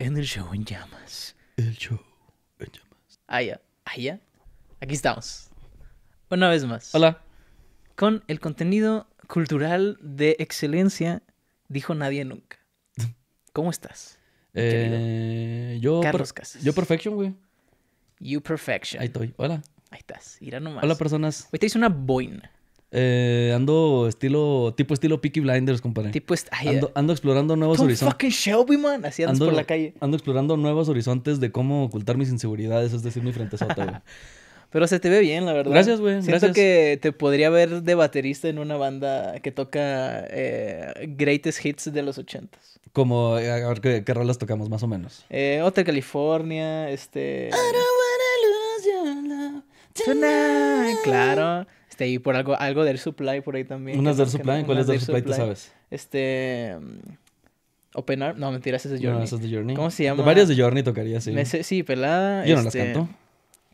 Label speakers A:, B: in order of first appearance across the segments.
A: en el show en llamas.
B: El show en llamas.
A: Allá, ah, allá. Ah, Aquí estamos. Una vez más. Hola. Con el contenido cultural de excelencia, dijo nadie nunca. ¿Cómo estás? Eh, yo, Carlos Casas. Yo perfection, güey. You perfection. Ahí estoy. Hola. Ahí estás. nomás. Hola,
B: personas. Hoy te hice una boina. Eh, ando estilo, tipo estilo Peaky Blinders, compadre. Eh. ando, explorando nuevos horizontes.
A: man. ando, la
B: Ando explorando nuevos horizontes de cómo ocultar mis inseguridades, es decir, mi frente sota,
A: Pero se te ve bien, la verdad. Gracias, güey. Siento que te podría ver de baterista en una banda que toca eh, greatest hits de los ochentas.
B: Como, a ver qué, rolas tocamos, más o menos.
A: Otra California, este. Claro. Este, y por algo, algo Air supply por ahí también. ¿Unas de Air supply? ¿cuáles ¿Cuál es supply? tú sabes? Este. Mm, open Arms. No, mentira, ese es de Journey. ¿Cómo se llama? Varias de Journey tocaría, sí. sí, pelada. Yo no las este, canto.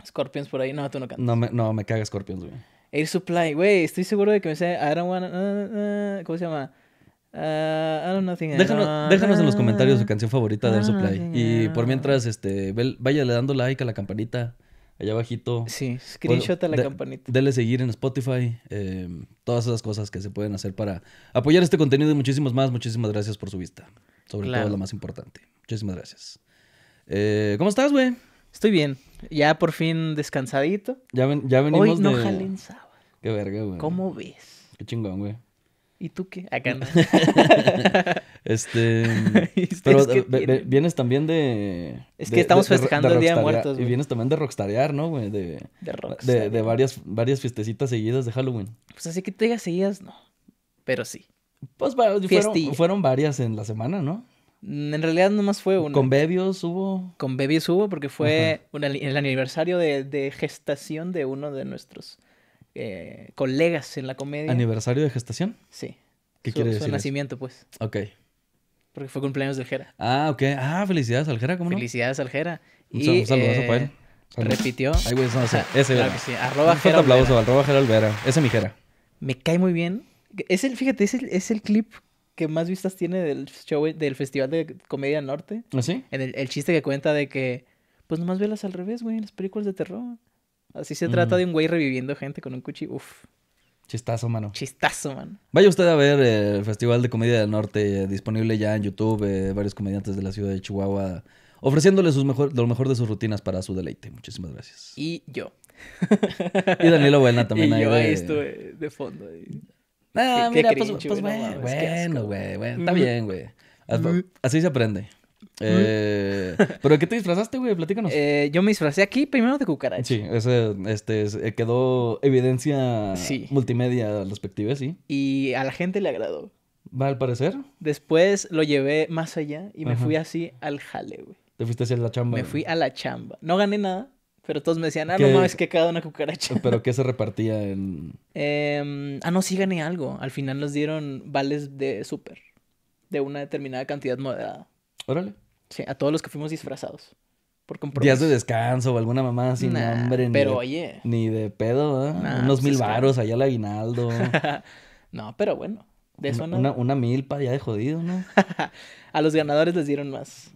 A: Scorpions por ahí. No, tú no cantas.
B: No me, no, me caga Scorpions, güey.
A: Air Supply, güey, estoy seguro de que me sé. I don't uh, uh, ¿Cómo se llama? Uh, I don't know déjanos, déjanos, en los comentarios su canción favorita de Air Supply. Y por mientras,
B: este, vaya le dando like a la campanita allá abajito.
A: Sí, screenshot a la campanita.
B: Dele seguir en Spotify, em, todas esas cosas que se pueden hacer para apoyar este contenido y muchísimos más. Muchísimas gracias por su vista. Sobre todo lo más importante.
A: Muchísimas gracias. Eh, ¿Cómo estás, güey? Estoy bien. Ya por fin descansadito. Ya, ven, ya venimos Hoy no de... sábado. Qué verga, güey. ¿Cómo ves? Qué chingón, güey. ¿Y tú qué? Acá no.
B: este. pero eh, vienes también de. Es que estamos festejando el Día de Muertos. Y vienes también de rockstarear, ¿no, güey? De, de varias, varias fiestecitas seguidas de Halloween.
A: Pues así que te digas seguidas, no. Pero sí. Pues fueron, varias en la semana, ¿no? Mm, en realidad nomás fue una. ¿Con bebios hubo? Con bebios hubo porque fue el aniversario de, de gestación de uno de nuestros eh, colegas en la comedia. ¿Aniversario de gestación? Sí. ¿Qué su, quiere decir? Su nacimiento, pues. Ok. Porque fue cumpleaños de Jera. Ah, ok. Ah, felicidades Aljera, ¿cómo no? Felicidades al Jera. un saludo eh, para él. Repitió. Ay, güey, no sé. Ese, claro un aplauso,
B: arroba Jera Ese mi Jera.
A: Me cae muy bien. Es el, fíjate, es el, clip que más vistas tiene del show, del Festival de Comedia Norte. ¿Ah, sí? En el, el chiste que cuenta de que, pues nomás velas al revés, güey, en las películas de terror. Así se trata mm. de un güey reviviendo gente con un cuchillo. Uf.
B: Chistazo, mano.
A: Chistazo, mano.
B: Vaya usted a ver eh, el Festival de Comedia del Norte, eh, disponible ya en YouTube, eh, varios comediantes de la ciudad de Chihuahua, ofreciéndole sus mejor, lo mejor de sus rutinas para su deleite. Muchísimas gracias.
A: Y yo. y Danilo Buena también. y ahí yo ahí estuve de fondo. Ah, mira, pues, pues bueno, bueno,
B: güey, bueno, está bien, güey. Así se aprende. Eh, ¿Pero qué te disfrazaste, güey? Platícanos. Eh, yo me disfrazé aquí primero de cucaracha. Sí, ese, este, quedó evidencia multimedia multimedia respectiva, sí.
A: Y a la gente le agradó. Va al parecer. Después lo llevé más allá y me fui así al jale, güey.
B: ¿Te fuiste hacia la chamba? Me fui
A: a la chamba. No gané nada, pero todos me decían, ah, no mames, que cada una cucaracha. ¿Pero qué
B: se repartía en...?
A: Em, ah, no, sí gané algo. Al final nos dieron vales de súper. De una determinada cantidad moderada. Órale. Sí, a todos los que fuimos disfrazados. Por Días de
B: descanso o alguna mamá sin nombre ni, de pedo, Unos pues mil varos allá al aguinaldo.
A: no, pero bueno. De eso no. Una,
B: una milpa ya de jodido, ¿no?
A: a los ganadores les dieron más.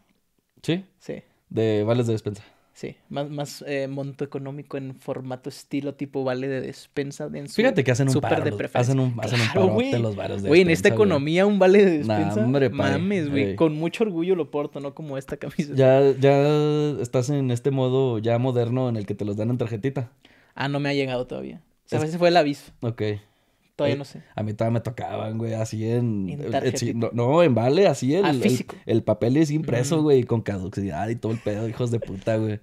A: ¿Sí? Sí.
B: De vales de despensa.
A: Sí, más, más eh, monto económico en formato estilo tipo vale de despensa. En su, Fíjate que hacen un super de preferencia. hacen un, hacen un paro de los Güey, en esta economía un vale de despensa. hombre, mames, güey. Con mucho orgullo lo porto, ¿no? Como esta camisa.
B: Ya, ya estás en este modo ya moderno en el que te los dan en tarjetita.
A: Ah, no me ha llegado todavía. O fue el aviso. Ok. Eh,
B: a mí todavía me tocaban, güey, así en... Eh, no, en vale, así el, ah, el, papel es impreso, güey, con caducidad y todo el pedo, hijos de puta, güey.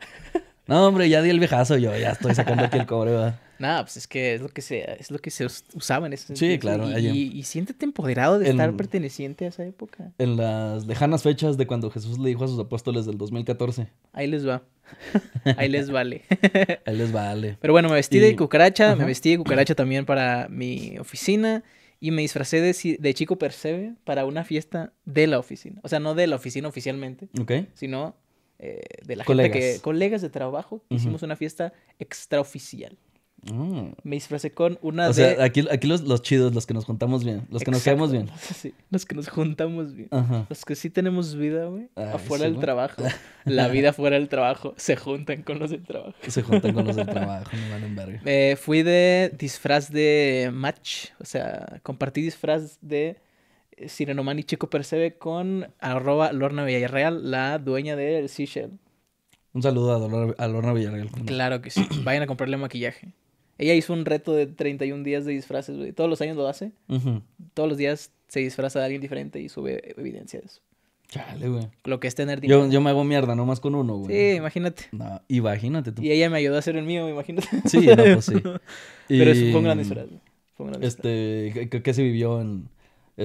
B: No, hombre, ya di el viejazo yo, ya estoy sacando aquí el cobre, va.
A: Nada, pues es que es lo que se, es lo que se usaba en ese sentido. Sí, claro. Y, y, siéntete
B: empoderado de estar
A: perteneciente a esa época.
B: En las lejanas fechas de cuando Jesús le dijo a sus apóstoles del 2014.
A: Ahí les va. Ahí les vale.
B: Ahí les vale. Pero bueno, me vestí de cucaracha,
A: me vestí de cucaracha también para mi oficina y me disfracé de, de, chico percebe para una fiesta de la oficina. O sea, no de la oficina oficialmente, sino eh, de la gente que, colegas de trabajo, hicimos una fiesta extraoficial. Mm. Me disfracé con una o sea,
B: aquí, aquí los, chidos, los que nos juntamos bien, los que nos caemos bien.
A: los que nos juntamos bien. Los que sí tenemos vida, güey. Afuera del trabajo. La vida fuera del trabajo. Se juntan con los del trabajo. Se juntan con los del
B: trabajo, no
A: fui de disfraz de match. O sea, compartí disfraz de eh, sirenomani Chico Percebe con arroba Lorna Villarreal, la dueña de Seashell.
B: Un saludo a, a Lorna Villarreal.
A: Claro que sí. Vayan a comprarle maquillaje. Ella hizo un reto de 31 días de disfraces, güey. Todos los años lo hace. Todos los días se disfraza de alguien diferente y sube evidencia de eso. Chale, güey. Lo que es tener dinero. Yo,
B: yo me hago mierda nomás con uno, güey.
A: Sí, imagínate. No, imagínate tú. Y ella me ayudó a hacer el mío, imagínate. Sí, no, pues sí. Pero es fue un gran disfraz, güey. gran
B: disfraz. Este, ¿qué, se vivió en,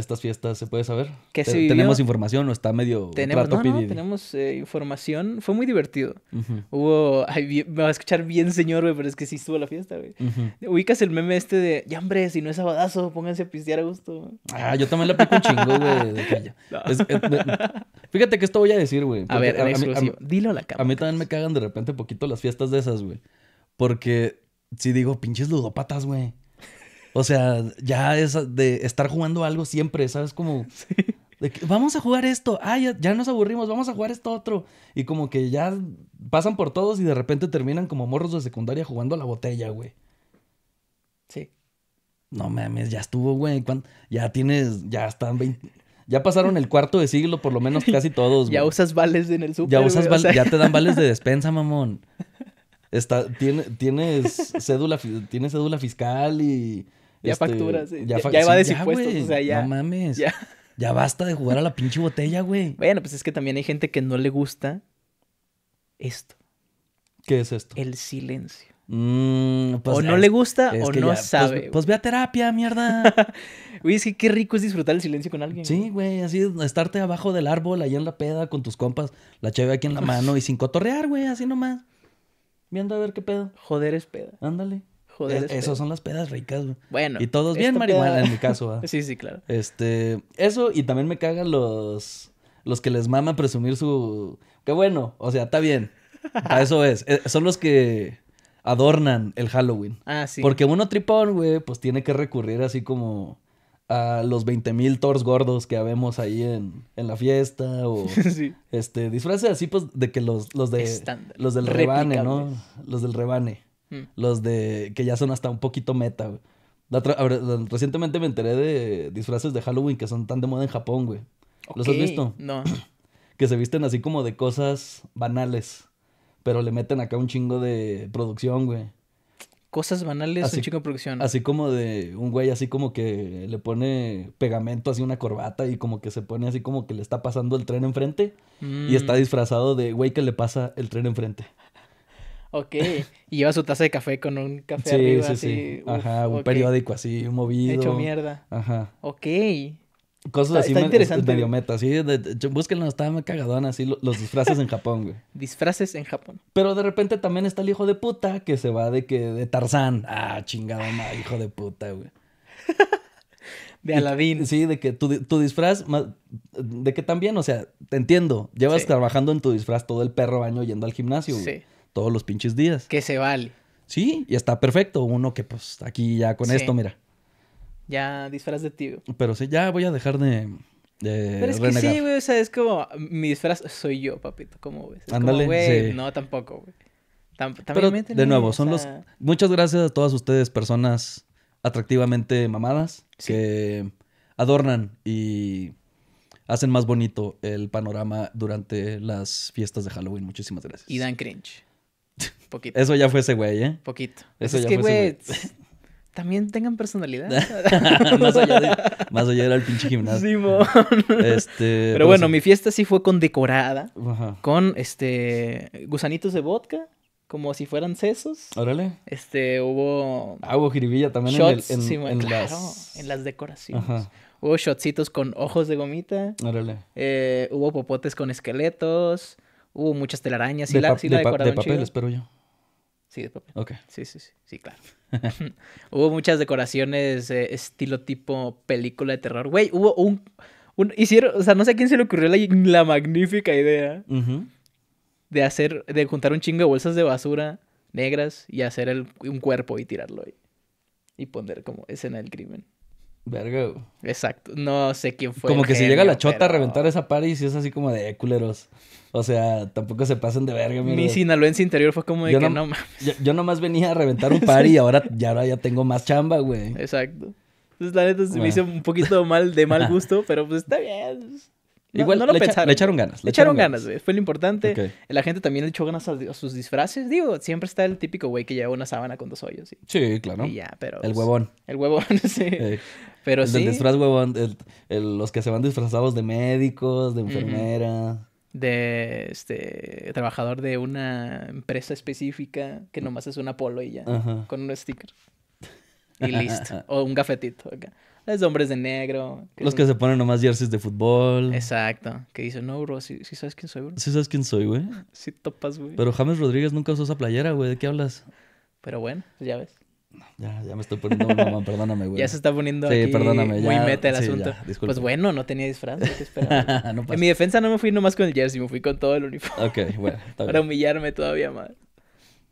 B: estas fiestas? ¿Se puede saber? ¿Qué se ¿Tenemos información o está medio Tenemos, no,
A: tenemos eh, información. Fue muy divertido. Hubo... me va a escuchar bien, señor, güey, pero es que sí estuvo la fiesta, güey. Ubicas el meme este de, ya, hombre, si no es abadazo, pónganse a pistear a gusto. Ah, yo también le pico un chingo, güey. De eh,
B: fíjate que esto voy a decir, güey. A ver, a, Dilo a la cámara. A mí también me cagan de repente poquito las fiestas de esas, güey. Porque si digo, pinches ludopatas, güey. O sea, ya es de estar jugando algo siempre, ¿sabes? Como, vamos a jugar esto, ah, ya, nos aburrimos, vamos a jugar esto otro. Y como que ya pasan por todos y de repente terminan como morros de secundaria jugando a la botella, güey. Sí. No mames, ya estuvo, güey. Ya tienes, ya están Ya pasaron el cuarto de siglo, por lo menos casi todos, güey. Ya usas vales
A: en el super, Ya usas vales, ya te
B: dan vales de despensa, mamón. Está, tiene, tienes cédula, tienes cédula fiscal y ya este, facturas, ya, ya, iba sí, ya, o sea, ya. No
A: mames. Ya. basta de jugar a la pinche botella, güey. Bueno, pues es que también hay gente que no le gusta esto. ¿Qué es esto? El silencio. Mm, pues o no le gusta o no pues, sabe. Pues, ve a terapia, mierda. Güey, es que
B: qué rico es disfrutar el silencio con alguien. Sí, güey, así estarte abajo del árbol, allá en la peda, con tus compas, la chave aquí en la mano y sin cotorrear, güey, así nomás. Viendo a ver qué pedo. Joder es peda. Ándale. E-, Esos este. son las pedas ricas, Bueno. Y todos bien marihuana en mi caso, sí, sí, claro. Este, eso y también me cagan los los que les mama presumir su Qué bueno, o sea, está bien. A eso es, eh, son los que adornan el Halloween. Ah, sí. Porque uno tripón, güey, pues tiene que recurrir así como a los 20 mil tors gordos que habemos ahí en, la fiesta o sí. este disfraces así pues de que los, los de los del rebane, ¿no? Los del rebane. Mm. Los de que ya son hasta un poquito meta, güey. recientemente me enteré de disfraces de Halloween que son tan de moda en Japón, güey. ¿Los has visto? No. que se visten así como de cosas banales, pero le meten acá un chingo de producción, güey.
A: Cosas banales, un chingo de producción. Así
B: como de un güey así como que le pone pegamento así una corbata y como que se pone así como que le está pasando el tren enfrente y mm. está disfrazado de güey que le pasa el tren enfrente.
A: Ok, y lleva su taza de café con un café sí, arriba, sí, así. Sí. Ajá, un periódico
B: así un movido. Hecho mierda. Ajá.
A: Ok. Cosas así está interesante. medio
B: meta, sí. De, de, búsquenlo, está cagadón así los, disfraces en Japón, güey.
A: Disfraces en Japón.
B: Pero de repente también está el hijo de puta que se va de que de Tarzán. Ah, chingada hijo de puta, güey. de Aladín. sí, de que tu, tu, disfraz, de que también, o sea, te entiendo, llevas trabajando en tu disfraz todo el perro año yendo al gimnasio, güey. Sí todos los pinches días. Que se vale. Sí, y está perfecto. Uno que pues aquí ya con esto, mira.
A: Ya disfraz de tío.
B: Pero sí, ya voy a dejar de... Pero es que sí,
A: güey, o sea, es como, mi disfraz soy yo, papito, ¿cómo ves? no, tampoco, güey. Pero, de nuevo, son los...
B: Muchas gracias a todas ustedes, personas atractivamente mamadas, que adornan y hacen más bonito el panorama durante las fiestas de Halloween. Muchísimas gracias.
A: Y dan cringe. Poquito. Eso ya fue ese güey, ¿eh? Poquito. Eso pues es ya que, güey, También tengan personalidad. más, allá pinche gimnasio. Este, pero pues bueno, mi fiesta sí fue condecorada decorada con este gusanitos de vodka como si fueran sesos. Órale. Este, hubo... Ah, hubo también en, en, las... decoraciones. Hubo shotcitos con ojos de gomita. Órale. Eh, hubo popotes con esqueletos. Hubo muchas telarañas. y la, de, papel, espero yo. Sí, de papel. Ok. Sí, sí, sí. Sí, claro. hubo muchas decoraciones eh, estilo tipo película de terror. Güey, hubo un, Hicieron... O sea, no sé a quién se le ocurrió la, magnífica idea de hacer... De juntar un chingo de bolsas de basura negras y hacer un cuerpo y tirarlo ahí. Y poner como escena del crimen. Verga, Exacto. No sé quién fue. Como que si llega la chota a reventar
B: esa party y es así como de eh, culeros. O sea, tampoco se pasen de verga, Mi
A: sinaloense interior fue como de que no, mames.
B: Yo, nomás venía a reventar un party y ahora ya, ahora ya tengo más chamba, güey.
A: Exacto. Entonces, la neta, se me hizo un poquito mal, de mal gusto, pero pues está bien. Igual no lo le pensaron. le echaron ganas. Le, echaron, ganas, güey. Fue lo importante. La gente también le echó ganas a, sus disfraces. Digo, siempre está el típico güey que lleva una sábana con dos hoyos. sí, claro. El pues, huevón. El huevón, sí. pero el sí. El disfraz
B: huevón. los que se van disfrazados de
A: médicos, de enfermera.
B: De
A: este trabajador de una empresa específica que nomás es una polo y ya. Con un sticker. Y listo. o un gafetito acá. Los hombres de negro. los que se
B: ponen nomás jerseys de fútbol.
A: Exacto. Que dicen, no, bro, si sabes quién soy, bro? Si
B: sabes quién soy, güey.
A: sí topas, güey. Pero
B: James Rodríguez nunca usó esa playera, güey. ¿De qué hablas?
A: Pero bueno, pues ya ves. ya,
B: ya me estoy poniendo mamá, perdóname, güey. Ya se está poniendo aquí perdóname, ya, muy meta el asunto. pues bueno, no tenía disfraz, en mi
A: defensa no me fui nomás con el jersey, me fui con todo el uniforme. ok, bueno. Para humillarme todavía más.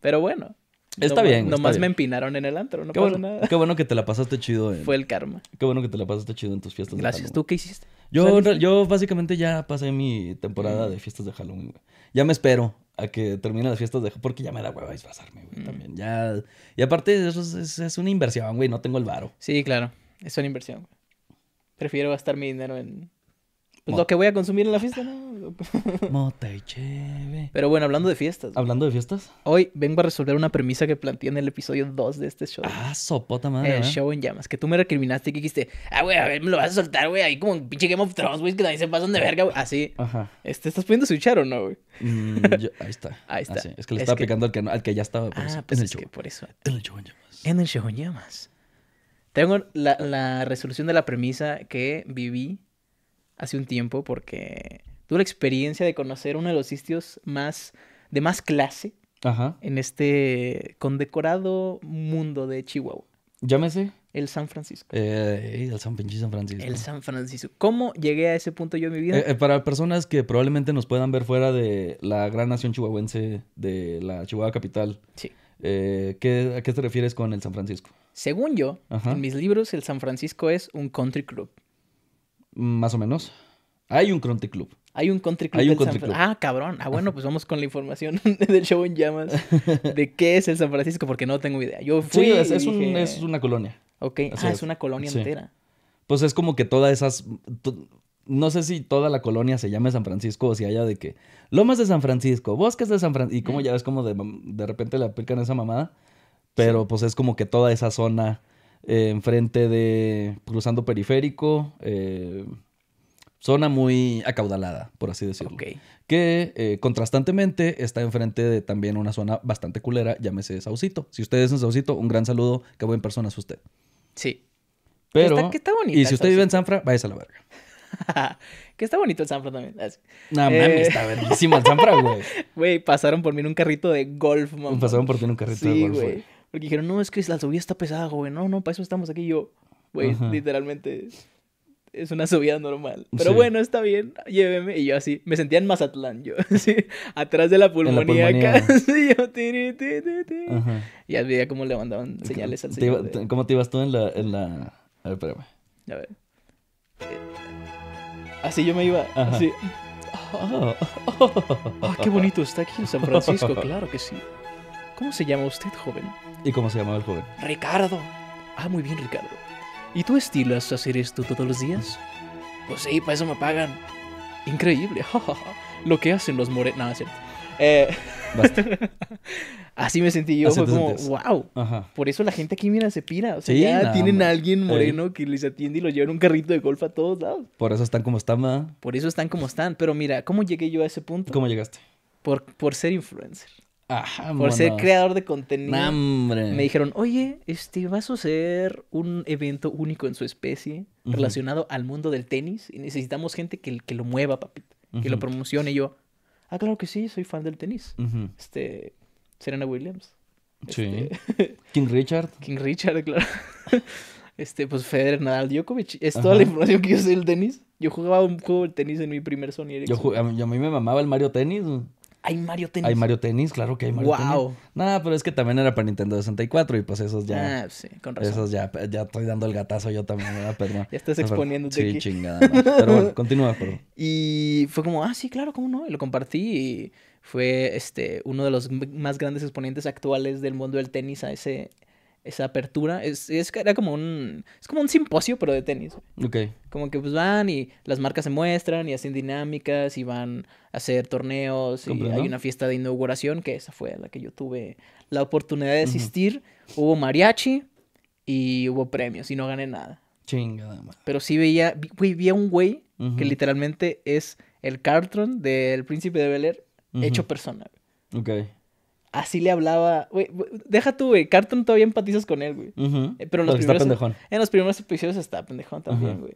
A: Pero bueno, Está bien. Nomás me empinaron en el antro, no qué bueno, nada.
B: Qué bueno que te la pasaste chido. En... Fue el karma. Qué bueno que te la pasaste chido en tus fiestas Gracias. de Halloween. ¿Tú qué hiciste? Yo, yo básicamente ya pasé mi temporada mm. de fiestas de Halloween, Ya me espero a que terminen las fiestas de porque ya me da hueva disfrazarme, güey, mm. también. Ya...
A: Y aparte, eso es, es una inversión, güey, no tengo el varo. Sí, claro. Es una inversión. Prefiero gastar mi dinero en pues lo que voy a consumir en la fiesta, ¿no? Mota y cheve. Pero bueno, hablando de fiestas. ¿Hablando de fiestas? Hoy vengo a resolver una premisa que planteé en el episodio 2 de este show. Ah, sopota madre. El show en llamas. Que tú me recriminaste y que dijiste, ah, güey, a ver, me lo vas a soltar, güey. Ahí como un pinche Game of Thrones, güey, que también se pasan de ah. verga, güey. Así. Ajá. Este, ¿Estás pudiendo switchar o no, güey?
B: Mm, ahí está. Ahí está. Ah, es que le estaba picando al que, al que ya estaba. ah, pues en el es show. Que por eso.
A: En el show en llamas. En el show en llamas. Tengo la, la resolución de la premisa que viví hace un tiempo porque tuve la experiencia de conocer uno de los sitios más de más clase en este condecorado mundo de Chihuahua. Llámese. El San Francisco.
B: Eh, el San Francisco. El
A: San Francisco. ¿Cómo llegué a ese punto yo en mi vida? Eh, eh,
B: para personas que probablemente nos puedan ver fuera de la gran nación chihuahuense de la Chihuahua capital. Sí. ¿qué, ¿A qué te refieres con el San Francisco?
A: Según yo, en mis libros, el San Francisco es un country club.
B: Más o menos. Hay un country club.
A: Hay un country club. Ah, cabrón. Ah, bueno, pues vamos con la información del show en llamas. De qué es el San Francisco, porque no tengo idea. Yo fui. Sí, es, una colonia. Ok. ah, es. una colonia entera.
B: Pues es como que todas esas. No sé si toda la colonia se llama San Francisco o si haya de que. Lomas de San Francisco, bosques de San Francisco. Y como ya ves, como de, repente le aplican esa mamada. Pero pues es como que toda esa zona eh, enfrente de, pues, cruzando periférico, eh, zona muy acaudalada, por así decirlo. Que eh, contrastantemente está enfrente de también una zona bastante culera, llámese Saucito. Si usted es en Saucito, un gran saludo, que buen persona es usted. Sí. Pero, está, y si usted vive en Sanfra, vaya a la
A: verga. que está bonito el Sanfra también. Ah, no, está bellísimo el Sanfra, güey. Güey, pasaron por mí en un carrito de golf, mamá. Pasaron por ti en un carrito de golf, güey. Porque dijeron, no, es que la subida está pesada, güey No, no, para eso estamos aquí. yo, güey, literalmente es una subida normal. Pero bueno, está bien, lléveme. Y yo así, me sentía en Mazatlán, yo atrás de la pulmonía, Yo, Y ya veía cómo le mandaban señales al señor.
B: ¿Cómo te ibas tú en la, en la... A ver, espérame.
A: A ver. Eh, así yo me iba, Ajá. Ah, ¡Qué bonito está aquí en San Francisco! Claro que sí. ¿Cómo se llama usted, joven? ¿Y cómo se llamaba el joven? Ricardo. Ah, muy bien, Ricardo. ¿Y tú estilas hacer esto todos los días? Pues sí, para eso me pagan. Increíble, Lo que hacen los morenos. Eh, Basta Así me sentí yo, fue como, wow. Por eso la gente aquí, mira, se pira. O sea, ya tienen a alguien moreno que les atiende y lo lleva en un carrito de golf a todos lados.
B: Por eso están como están, ma.
A: Por eso están como están. Pero mira, ¿cómo llegué yo a ese punto? ¿Cómo llegaste? Por, por ser influencer por ser creador de contenido. Me dijeron, oye, este vas a suceder un evento único en su especie relacionado al mundo del tenis y necesitamos gente que, que lo mueva, papito, que lo promocione. yo, ah, claro que sí, soy fan del tenis. Este, Serena Williams.
B: Sí. Este, King Richard.
A: King Richard, claro. este, pues Federer, Nadal, Djokovic. Es toda la información que yo sé del tenis. Yo jugaba un juego de tenis en mi primer Sony Yo,
B: a mí, me mamaba el Mario Tenis.
A: ¿Hay Mario Tennis? Hay Mario Tennis, claro que hay Mario tenis. Tennis.
B: Nada, pero es que también era para Nintendo 64 y pues esos ya. Ah, pues sí, con razón. Esos ya, ya estoy dando el gatazo yo también, ¿verdad? ya estás exponiendo, exponiéndote. sí, chingada. Pero bueno, continúa,
A: Y fue como, ah, sí, claro, cómo no. Y lo compartí y fue este, uno de los más grandes exponentes actuales del mundo del tenis a ese, esa apertura. Es, es, era como un, es como un simposio, pero de tenis. Ok. Como que pues van y las marcas se muestran y hacen dinámicas y van a hacer torneos y hay una fiesta de inauguración, que esa fue la que yo tuve la oportunidad de asistir. Hubo mariachi y hubo premios y no gané nada. Chingada Pero sí veía, güey, vi, a un güey que literalmente es el Carlton del Príncipe de Bel Air hecho persona. Ok. Así le hablaba. Güey, deja tú, güey. Carton todavía empatizas con él, güey. Eh, pero en los, primeros, en los primeros episodios está pendejón también, güey.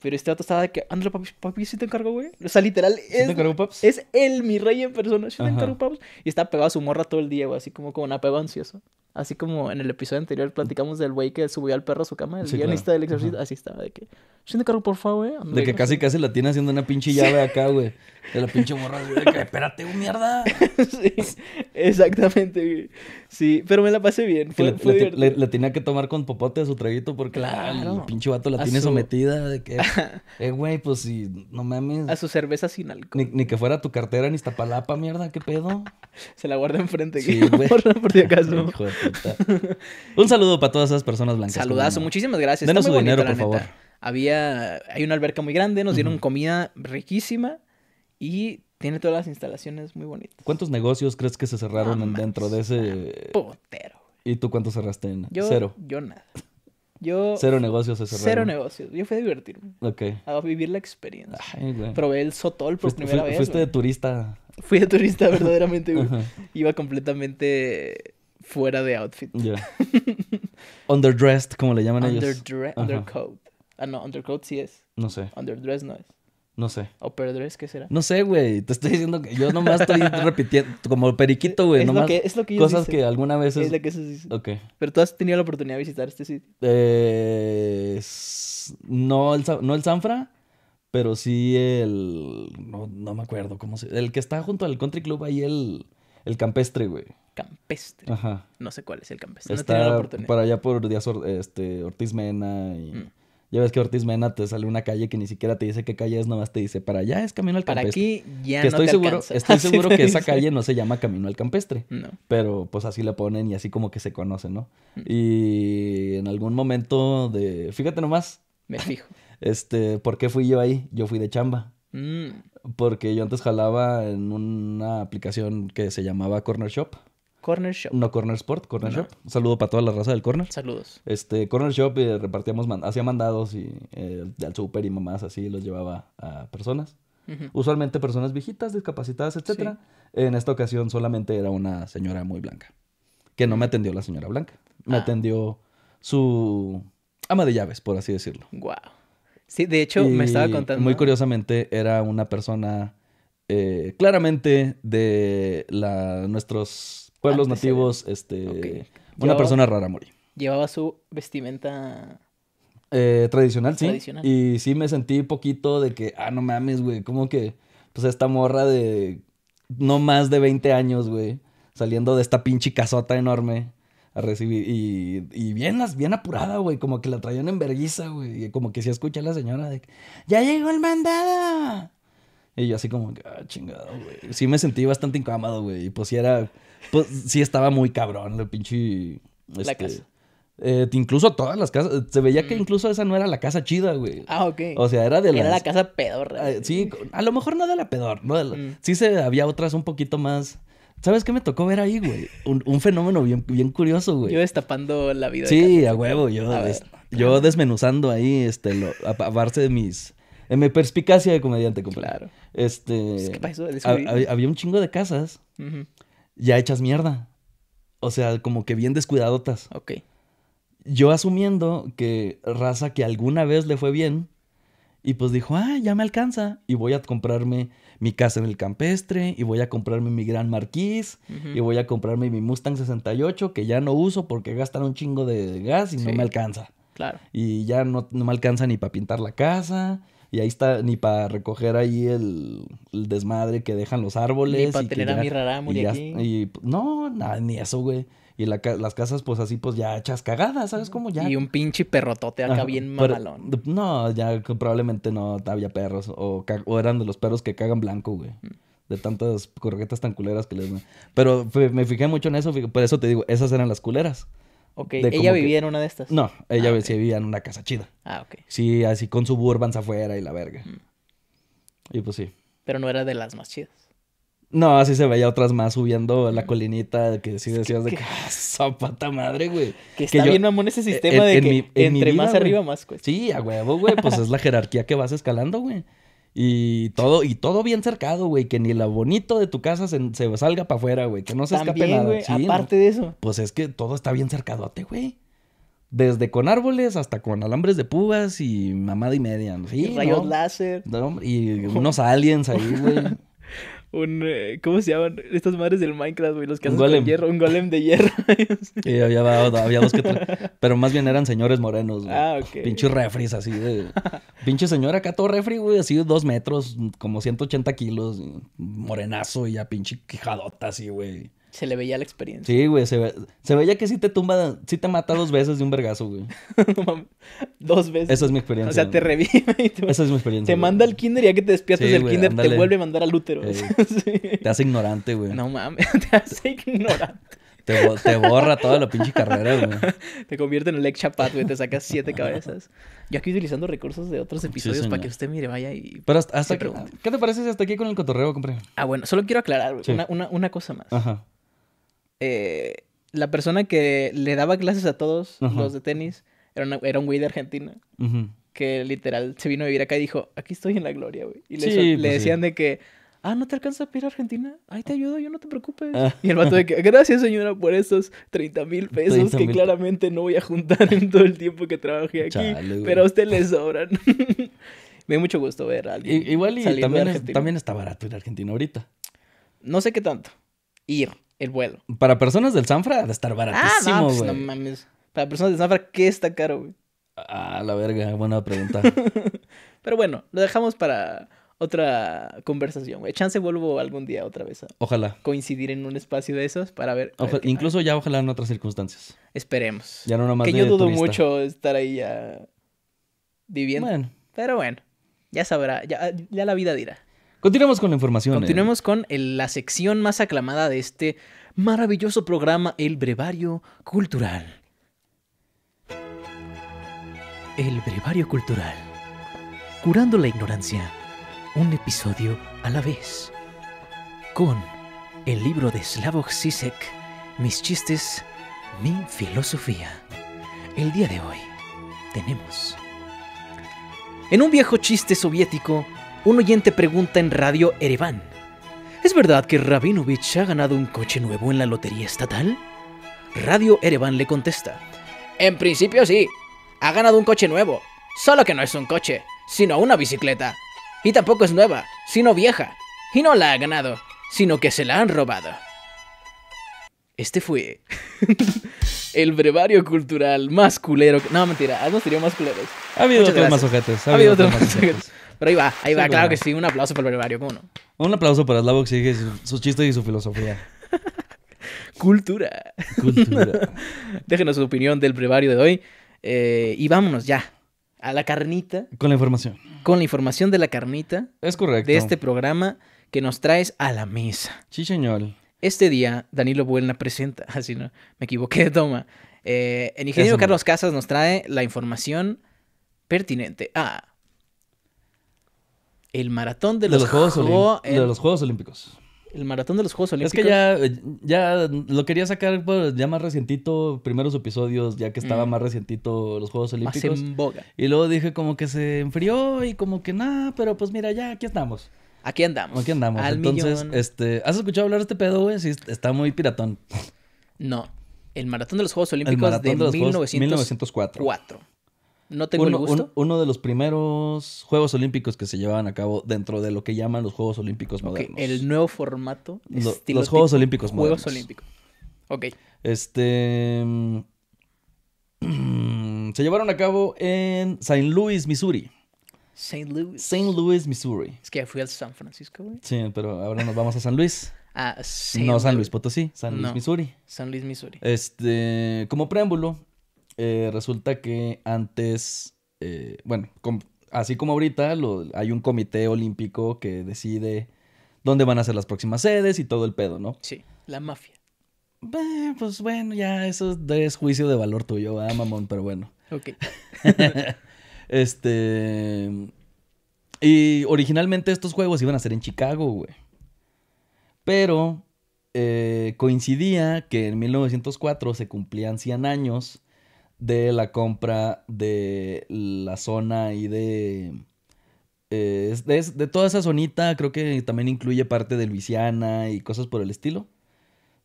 A: Pero este otro estaba de que, ándale, papi, papi, sí te encargo, güey. O sea, literal, es, él, mi rey en persona. Sí te encargo, paps. Y está pegado a su morra todo el día, güey. Así como una apego ansioso. Así como en el episodio anterior platicamos del güey que subió al perro a su cama, el guionista del exorcista, así estaba, de que, siente carro, por favor, güey. De que casi
B: casi la tiene haciendo una pinche llave acá, güey. De la pinche morra, de que, espérate, güey, mierda.
A: sí, exactamente, güey. Sí, pero me la pasé bien. Fue, la, fue
B: le, tenía que tomar con popote a su traguito porque claro. el pinche vato la tiene sometida, de que, eh, güey, pues si, no mames.
A: A su cerveza sin
B: alcohol. Ni, que fuera tu cartera ni esta
A: palapa mierda, qué pedo. Se la guarda enfrente, sí, güey. por si acaso. Joder.
B: Un saludo para todas esas personas blancas. Saludazo, muchísimas gracias. Denos su dinero, por favor.
A: Había, hay una alberca muy grande, nos dieron comida riquísima y tiene todas las instalaciones muy bonitas.
B: ¿Cuántos negocios crees que se cerraron dentro de ese... Potero. ¿Y tú cuántos cerraste? En... Cero.
A: Yo nada. Cero negocios se cerraron. Cero negocios. Yo fui a divertirme. Ok. A vivir la experiencia. Probé el sotol por primera vez. Fuiste de turista. Fui de turista verdaderamente, Iba completamente fuera de outfit.
B: Underdressed, como le llaman ellos. Undercoat.
A: Ah, no, undercoat sí es. No sé. Underdress no es. No sé. ¿O qué será? No
B: sé, güey. Te estoy diciendo que yo nomás estoy repitiendo, como periquito, güey. Es, nomás que, es lo que Cosas que alguna vez. Es... lo que eso dice. Ok.
A: Pero tú has tenido la oportunidad de visitar este sitio.
B: Eh, no, el, no el Sanfra, pero sí el. No, no me acuerdo cómo se. El que está junto al country club ahí, el, el campestre, güey
A: campestre. Ajá. No sé cuál es el campestre. Está Para
B: allá por Díaz este, Ortiz Mena y. Mm. Ya ves que Ortiz Mena te sale una calle que ni siquiera te dice qué calle es, nomás te dice, para allá es Camino al Campestre. Para aquí ya no estoy te seguro, alcanza. Estoy seguro que esa calle no se llama Camino al Campestre. Pero pues así la ponen y así como que se conocen, ¿no? Mm. Y en algún momento de... Fíjate nomás. Me fijo. este, ¿por qué fui yo ahí? Yo fui de chamba. Mm. Porque yo antes jalaba en una aplicación que se llamaba Corner Shop. Corner Shop. No Corner Sport, Corner Shop. Un saludo para toda la raza del Corner. Saludos. Este, Corner Shop eh, repartíamos, hacía mandados y al eh, súper y mamás así los llevaba a personas. Usualmente personas viejitas, discapacitadas, etcétera. En esta ocasión solamente era una señora muy blanca. Que no me atendió la señora blanca. Me ah. atendió su ama de llaves, por así decirlo. Wow. Sí, de hecho, me estaba contando. Muy curiosamente, era una persona eh, claramente de la, nuestros Pueblos nativos, este... Una persona rara, morí.
A: Llevaba su vestimenta...
B: Eh, tradicional, sí. Tradicional. Y sí me sentí poquito de que, ah, no mames, güey, como que, pues esta morra de no más de 20 años, güey, saliendo de esta pinche casota enorme a recibir. Y, y bien, bien apurada, güey, como que la traían en vergüenza, güey. Y como que sí escuché a la señora de, ya llegó el mandada Y yo así como, ah, chingado, güey. Sí me sentí bastante incómodo, güey. Y pues sí era pues sí estaba muy cabrón la pinche... la este, casa. Eh, incluso todas las casas. Se veía que mm. incluso esa no era la casa chida, güey.
A: Ah, ok. O sea, era de la. Era la casa
B: pedor, sí, a lo mejor no de la pedor. No mm. Sí, se, había otras un poquito más. ¿Sabes qué me tocó ver ahí, güey? Un, fenómeno bien, bien curioso, güey. Yo
A: destapando la vida. Sí, a
B: huevo. Yo, yo desmenuzando ahí, este, lo, de mis. En mi perspicacia de comediante, completo. Claro. Este. ¿Qué pasó? Había un chingo de casas. Ajá ya hechas mierda. O sea, como que bien descuidadotas. Ok. Yo asumiendo que raza que alguna vez le fue bien y pues dijo, ah, ya me alcanza y voy a comprarme mi casa en el campestre y voy a comprarme mi gran marquís y voy a comprarme mi Mustang 68 que ya no uso porque gastan un chingo de gas y no me alcanza. Claro. Y ya no, no me alcanza ni para pintar la casa y ahí está, ni para recoger ahí el, desmadre que dejan los árboles. y no, nada, ni eso, güey. Y las casas, pues así,
A: pues ya hechas cagadas, ¿sabes cómo ya? Y un pinche perrotote acá bien malón.
B: no, ya probablemente no había perros. O, eran de los perros que cagan blanco, güey. Mm. De tantas corquetas tan culeras que les. Pero me fijé mucho en eso, por eso te digo, esas eran las culeras.
A: Ok, ¿ella vivía en una de estas? No,
B: ella ah, sí vivía en una casa chida. Ah, ok. Sí, así con suburbans afuera y la verga. Mm. Y pues sí.
A: Pero no era de las más chidas.
B: No, así se veía otras más subiendo mm. la colinita que sí decías de que,
A: zapata ah, madre,
B: güey. Que está bien mamón ese e, sistema de que entre más arriba más, güey. Sí, a huevo, güey, pues es la jerarquía que vas escalando, güey. Y todo, y todo bien cercado, güey. Que ni el bonito de tu casa se, salga para afuera, güey. Que no se escape nada. aparte de eso. Pues es que todo está bien cercadote, güey. Desde con árboles hasta con alambres de púas y mamada y media.
A: Sí, y rayos láser.
B: Y unos aliens ahí, güey.
A: un eh, ¿cómo se llaman? Estas madres del Minecraft, güey, los que hacen golem. hierro, un golem de hierro.
B: y había, dos que pero más bien eran señores morenos, güey. Ah, ok. Pinches refris así de pinche señora acá todo refri, güey, así de dos metros, como 180 kilos, morenazo y ya pinche
A: quijadota así, güey. Se le veía la experiencia.
B: Sí, güey, se, se veía que sí te tumba, sí te mata dos veces de un vergazo, güey.
A: dos veces. Esa es mi experiencia. O sea, te revive y te... Esa es mi experiencia. Te manda al kinder y ya que te despiertas del kinder te vuelve a mandar al útero.
B: Te hace ignorante, güey. No mames,
A: te hace ignorante.
B: Te, te, borra toda la pinche carrera,
A: güey. Te convierte en el ex chapat, güey. Te sacas siete cabezas. Yo aquí utilizando recursos de otros episodios para que usted mire, vaya y. Pero hasta, ¿Qué te parece si hasta aquí con el cotorreo, compré? Ah, bueno, solo quiero aclarar, güey. una, una, una, cosa más. Ajá. Eh, la persona que le daba clases a todos los de tenis era, era un güey de Argentina. Que literal se vino a vivir acá y dijo, aquí estoy en la gloria, güey. Y le, pues decían de que, ah, ¿no te alcanza a ir a Argentina? Ahí te ayudo, yo no te preocupes. Ah. Y el vato de que, gracias señora por esos 30 mil pesos que claramente no voy a juntar en todo el tiempo que trabajé aquí. pero a usted le sobran. Me dio mucho gusto ver a alguien. igual y también, también está
B: barato ir a Argentina ahorita.
A: No sé qué tanto. Ir el vuelo.
B: Para personas del Sanfra, de estar ah, baratísimo, ah, no, pues, no
A: mames. Para personas del Sanfra, ¿qué está caro, güey?
B: Ah, la verga, buena pregunta.
A: Pero bueno, lo dejamos para otra conversación, güey. Chance vuelvo algún día otra vez ojalá. coincidir en un espacio de esos para ver.
B: incluso ya ojalá en otras circunstancias.
A: Esperemos. Ya no Que yo dudo mucho estar ahí ya viviendo. Bueno. Pero bueno, ya sabrá, ya la vida dirá.
B: Continuemos con la información. ¿eh? Continuemos
A: con la sección más aclamada de este maravilloso programa, el Brevario Cultural. El Brevario Cultural. Curando la ignorancia, un episodio a la vez. Con el libro de Slavoj Sisek, Mis chistes, mi filosofía. El día de hoy tenemos. En un viejo chiste soviético, un oyente pregunta en Radio Ereván. ¿Es verdad que Rabinovich ha ganado un coche nuevo en la lotería estatal? Radio Ereván le contesta. En principio sí. Ha ganado un coche nuevo. Solo que no es un coche, sino una bicicleta. Y tampoco es nueva, sino vieja. Y no la ha ganado, sino que se la han robado. Este fue el brevario cultural más culero. Que... No, mentira, hemos sería más culeros. Ha habido otros más Ha, habido, otros más pero ahí va, ahí va, claro, que sí. Un aplauso para el brevario, ¿cómo no?
B: Un aplauso para Slavo, y su, su chiste y su filosofía.
A: Cultura. Cultura. Déjenos su opinión del brevario de hoy. Eh, y vámonos ya a la carnita.
B: Con la información.
A: Con la información de la carnita. Es
B: correcto. De este
A: programa que nos traes a la mesa. Sí, señor. Este día, Danilo Buena presenta, así ah, no, me equivoqué toma. Eh, el ingeniero Carlos Casas nos trae la información pertinente a el maratón de los, Juegos, de los
B: Juegos Olímpicos.
A: El maratón de los Juegos Olímpicos. Es que ya,
B: eh, ya lo quería sacar pues, ya más recientito, primeros episodios, ya que estaba mm. más recientito los Juegos Olímpicos. Más Y luego dije como que se enfrió
A: y como que nada, pero pues mira, ya aquí estamos. Aquí andamos.
B: Aquí andamos. Entonces, este, ¿has escuchado hablar de este pedo, güey? Sí, está muy piratón.
A: No. El maratón de los Juegos Olímpicos de, 1904. 1904. No tengo uno, gusto.
B: uno de los primeros Juegos Olímpicos que se llevaban a cabo dentro de lo que llaman los Juegos Olímpicos modernos.
A: El nuevo formato. los Juegos Olímpicos modernos. Juegos Olímpicos. Ok.
B: Este. Mm, se llevaron a cabo en St. Louis, Missouri. St. Louis. St. Louis, Missouri.
A: Es que fui al San Francisco, güey.
B: Sí, pero ahora nos vamos a San Luis.
A: ah, No, San Luis Potosí, San Luis, Missouri. San Luis, Missouri.
B: Este, como preámbulo, eh, resulta que antes, eh, bueno, así como ahorita, hay un comité olímpico que decide dónde van a ser las próximas sedes y todo el pedo, ¿no? Sí, la mafia. Eh, pues bueno, ya eso es juicio de valor tuyo, mamón? Pero bueno. Ok. este. Y originalmente estos juegos iban a ser en Chicago, güey. Pero eh, coincidía que en 1904 se cumplían 100 años de la compra de la zona y de, eh, de, toda esa zonita. Creo que también incluye parte de Luisiana y cosas por el estilo.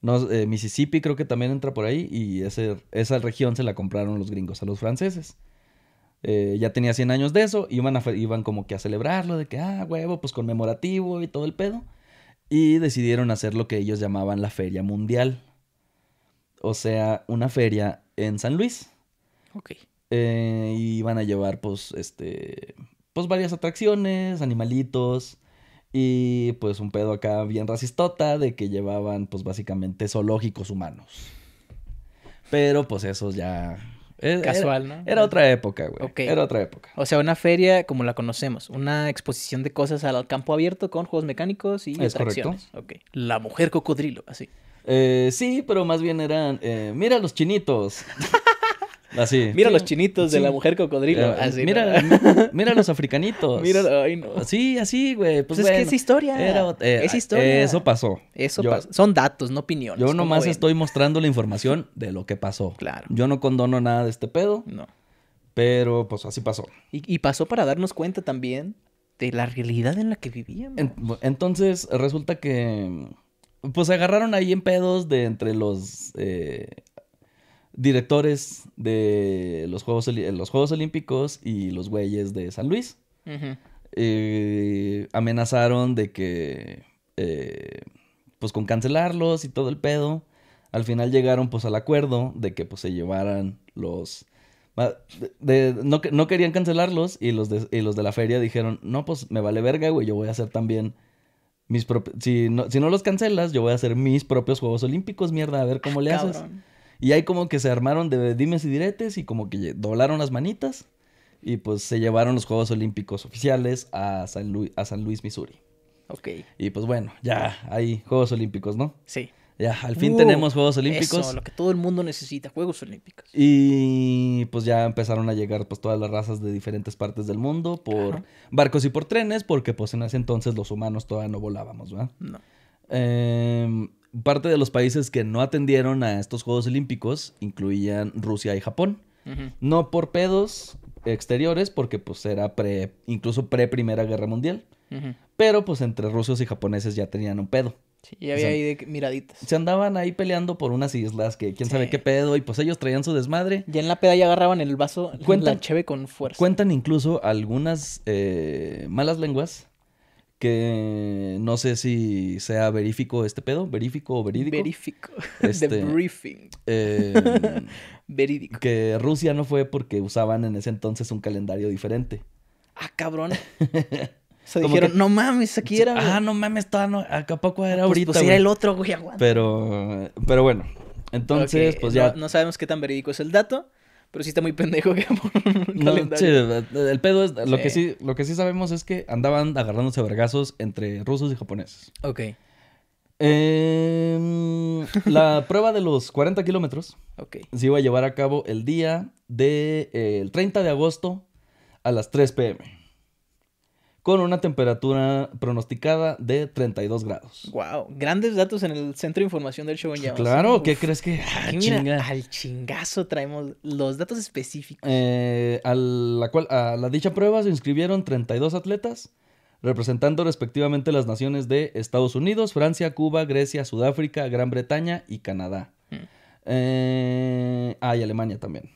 B: No, eh, Mississippi creo que también entra por ahí y esa región se la compraron los gringos a los franceses. Eh, ya tenía 100 años de eso, iban, iban como que a celebrarlo, de que, ah, huevo, pues conmemorativo y todo el pedo. Y decidieron hacer lo que ellos llamaban la Feria Mundial. O sea, una feria en San Luis Ok. Eh, y van a llevar, pues, este. Pues varias atracciones, animalitos. Y pues un pedo acá bien racistota de que llevaban, pues básicamente zoológicos humanos. Pero pues eso ya. E, Casual, ¿no? Era otra
A: época, güey. Era otra época. O sea, una feria como la conocemos, una exposición de cosas al campo abierto con juegos mecánicos y es Correcto.
B: La mujer cocodrilo, así. Eh, sí, pero más bien eran, eh, mira los chinitos. Así. Mira los chinitos de la mujer cocodrilo. mira, los africanitos. Mira,
A: Sí, así, güey. Pues pues es que es historia. Era, eh, Eso pasó. Eso Son datos, no opiniones. Yo nomás estoy
B: mostrando la información de lo que pasó. Claro. Yo no condono nada de este pedo. No. Pero pues así pasó.
A: Y, pasó para darnos cuenta también de la realidad en la que vivíamos.
B: entonces,
A: resulta que
B: pues se agarraron ahí en pedos de entre los eh, directores de los Juegos, los Juegos Olímpicos y los güeyes de San Luis. Eh, amenazaron de que, eh, pues con cancelarlos y todo el pedo. Al final llegaron pues al acuerdo de que pues se llevaran los... De, no, querían cancelarlos y los, de, los de la feria dijeron, no, pues me vale verga, güey, yo voy a hacer también mis propios... Si no, si no los cancelas, yo voy a hacer mis propios Juegos Olímpicos, mierda, a ver cómo le ah, haces. Y ahí como que se armaron de dimes y diretes y como que doblaron las manitas y pues se llevaron los Juegos Olímpicos oficiales a San, Luis, a San Luis, Missouri. Ok. Y pues bueno, ya hay Juegos Olímpicos, ¿no? Sí. Ya, al fin tenemos uh, Juegos Olímpicos. Eso, lo
A: que todo el mundo necesita, Juegos Olímpicos.
B: Y pues ya empezaron a llegar pues todas las razas de diferentes partes del mundo por barcos y por trenes, porque pues en ese entonces los humanos todavía no volábamos, ¿verdad? No. Eh, parte de los países que no atendieron a estos Juegos Olímpicos incluían Rusia y Japón. No por pedos exteriores, porque pues era pre, incluso pre Primera Guerra Mundial. Pero pues entre rusos y japoneses ya tenían un pedo. Sí, y había ahí miraditas. Se andaban ahí peleando por unas islas que quién sabe qué pedo y pues ellos traían su
A: desmadre. Ya en la peda ya agarraban el vaso, cuentan,
B: la con fuerza. Cuentan incluso algunas eh, malas lenguas que no sé si sea verífico este pedo, verífico o verídico. Verífico. Este, briefing. Em, verídico. Que Rusia no fue porque usaban en ese entonces un calendario diferente. Ah, cabrón. Se dijeron, no mames, aquí era. Ah, no mames, estaba no... acá poco era pues, ahorita. Pues, era el otro, güey, aguanta. Pero, pero bueno. Entonces, pues ya.
A: no, sabemos qué tan verídico es el dato. Pero sí está muy pendejo no, el
B: pedo es. Lo, Que sí, lo que sí sabemos es que andaban agarrándose vergazos entre rusos y japoneses. Ok. Em, la prueba de los 40 kilómetros okay. se iba a llevar a cabo el día del de, 30 eh, de agosto a las 3 pm con una temperatura pronosticada de 32 grados.
A: Wow, grandes datos en el centro de información del show en Claro, ¿qué crees que?
B: Ah, ah, al chingazo
A: traemos los datos específicos.
B: Eh, a la cual a la dicha prueba se inscribieron 32 atletas representando respectivamente las naciones de Estados Unidos, Francia, Cuba, Grecia, Sudáfrica, Gran Bretaña y Canadá. ah, mm. eh, y Alemania también.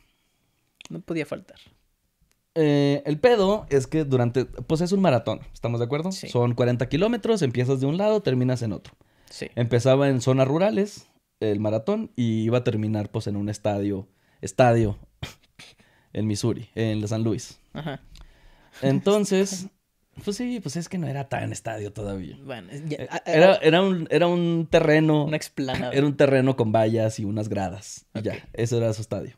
A: No podía faltar.
B: Eh, el pedo es que durante, pues es un maratón, ¿estamos de acuerdo? Son 40 kilómetros, empiezas de un lado, terminas en otro. Sí. Empezaba en zonas rurales el maratón y iba a terminar pues en un estadio, estadio en Missouri, en San Luis. Entonces, pues sí, pues es que no era tan estadio todavía. Bueno, eh, era, un, era un terreno. Una explanada. Era un terreno con vallas y unas gradas. Y ya, eso era su estadio.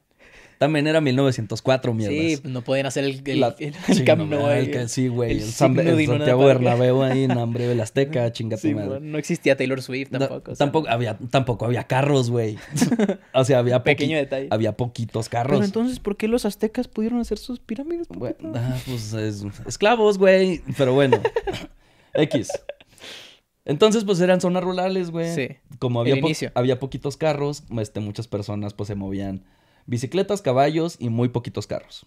B: También era 1904, mierda. Sí,
A: pues, no podían hacer el, el, la, sí, no, el,
B: sí, güey. El, San, Santiago ahí en hambre del Azteca, chingate sí, madre.
A: no existía Taylor Swift
B: tampoco. tampoco, había, tampoco había carros, güey. o sea, había... Pequeño detalle. Había poquitos carros. Pero entonces,
A: ¿por qué los aztecas pudieron hacer sus pirámides? Bueno,
B: ah, pues esclavos, güey. Pero bueno. X. Entonces, pues eran zonas rurales, güey. Sí. Como había, había poquitos carros, este, muchas personas pues se movían bicicletas, caballos y muy poquitos carros.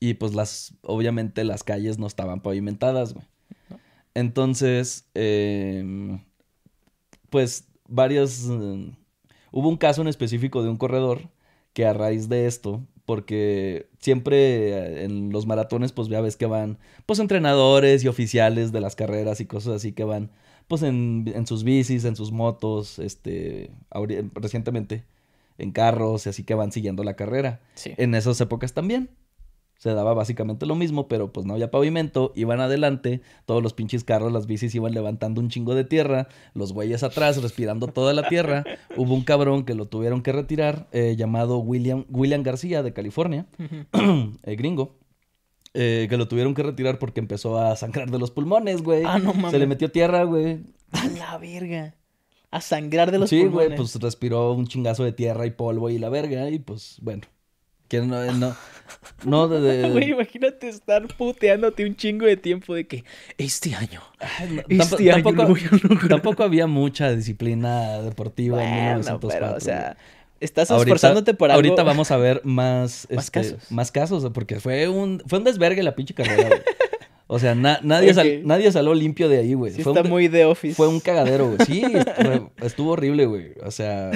B: Y pues las, obviamente las calles no estaban pavimentadas, güey. Entonces, eh, pues varios, hubo un caso en específico de un corredor que a raíz de esto, porque siempre eh, en los maratones pues ya ves que van pues entrenadores y oficiales de las carreras y cosas así que van pues en, en sus bicis, en sus motos, este, recientemente en carros y así que van siguiendo la carrera. En esas épocas también. Se daba básicamente lo mismo, pero pues no había pavimento, iban adelante, todos los pinches carros, las bicis iban levantando un chingo de tierra, los güeyes atrás respirando toda la tierra. Hubo un cabrón que lo tuvieron que retirar, eh, llamado William, William García de California,
A: El
B: eh, gringo. Eh, que lo tuvieron que retirar porque empezó a sangrar de los pulmones, güey. Ah, no Se le metió tierra, güey.
A: A la verga a sangrar de los pulmones. Sí, güey, pues
B: respiró un chingazo de tierra y polvo y la verga y pues bueno. Que no, eh, no, no de, Güey,
A: imagínate estar puteándote un chingo de tiempo de que este año, este tampoco, año tampoco,
B: había mucha disciplina deportiva en 1904. Pero, o sea, estás esforzándote por algo. Ahorita vamos a ver más, más, este, casos. más casos, porque fue un, fue un desvergue la pinche carrera, O sea, nadie, salió limpio de ahí, güey. fue está muy de Office. Fue un cagadero, güey. Sí, estuvo, horrible, güey. O sea,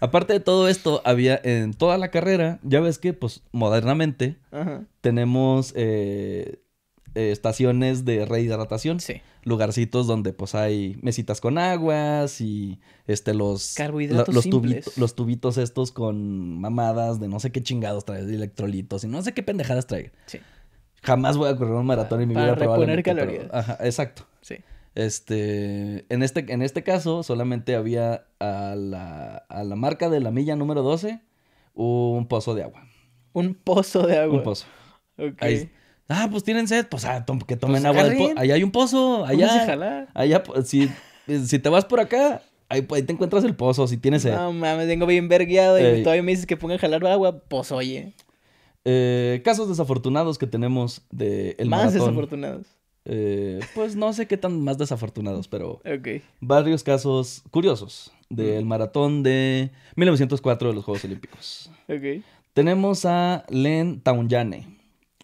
B: aparte de todo esto, había en toda la carrera, ya ves que, pues, modernamente tenemos eh, eh, estaciones de rehidratación. Sí. Lugarcitos donde, pues, hay mesitas con aguas y, este, los... Carbohidratos los, los tubitos estos con mamadas de no sé qué chingados trae, de electrolitos y no sé qué pendejadas trae. Sí. Jamás voy a correr un maratón en mi Para vida. Para reponer calorías. ajá, exacto. Sí. Este, en este, en este caso solamente había a la, a la marca de la milla número 12 un pozo de agua. Un pozo de agua. Un pozo. ah, pues tienen sed, pues ah, que tomen pues, agua. Ahí hay un pozo, allá. Allá, si, si te vas por acá, Ahí,
A: te encuentras el
B: pozo, si tienes sed. No
A: mames, vengo bien vergueado y todavía me dices que pongan jalar agua, pues oye.
B: Eh, casos desafortunados que tenemos de el Más desafortunados. Eh, pues no sé qué tan más desafortunados, pero varios casos curiosos del maratón de 1904 de los Juegos Olímpicos. Tenemos a Len Taunyane,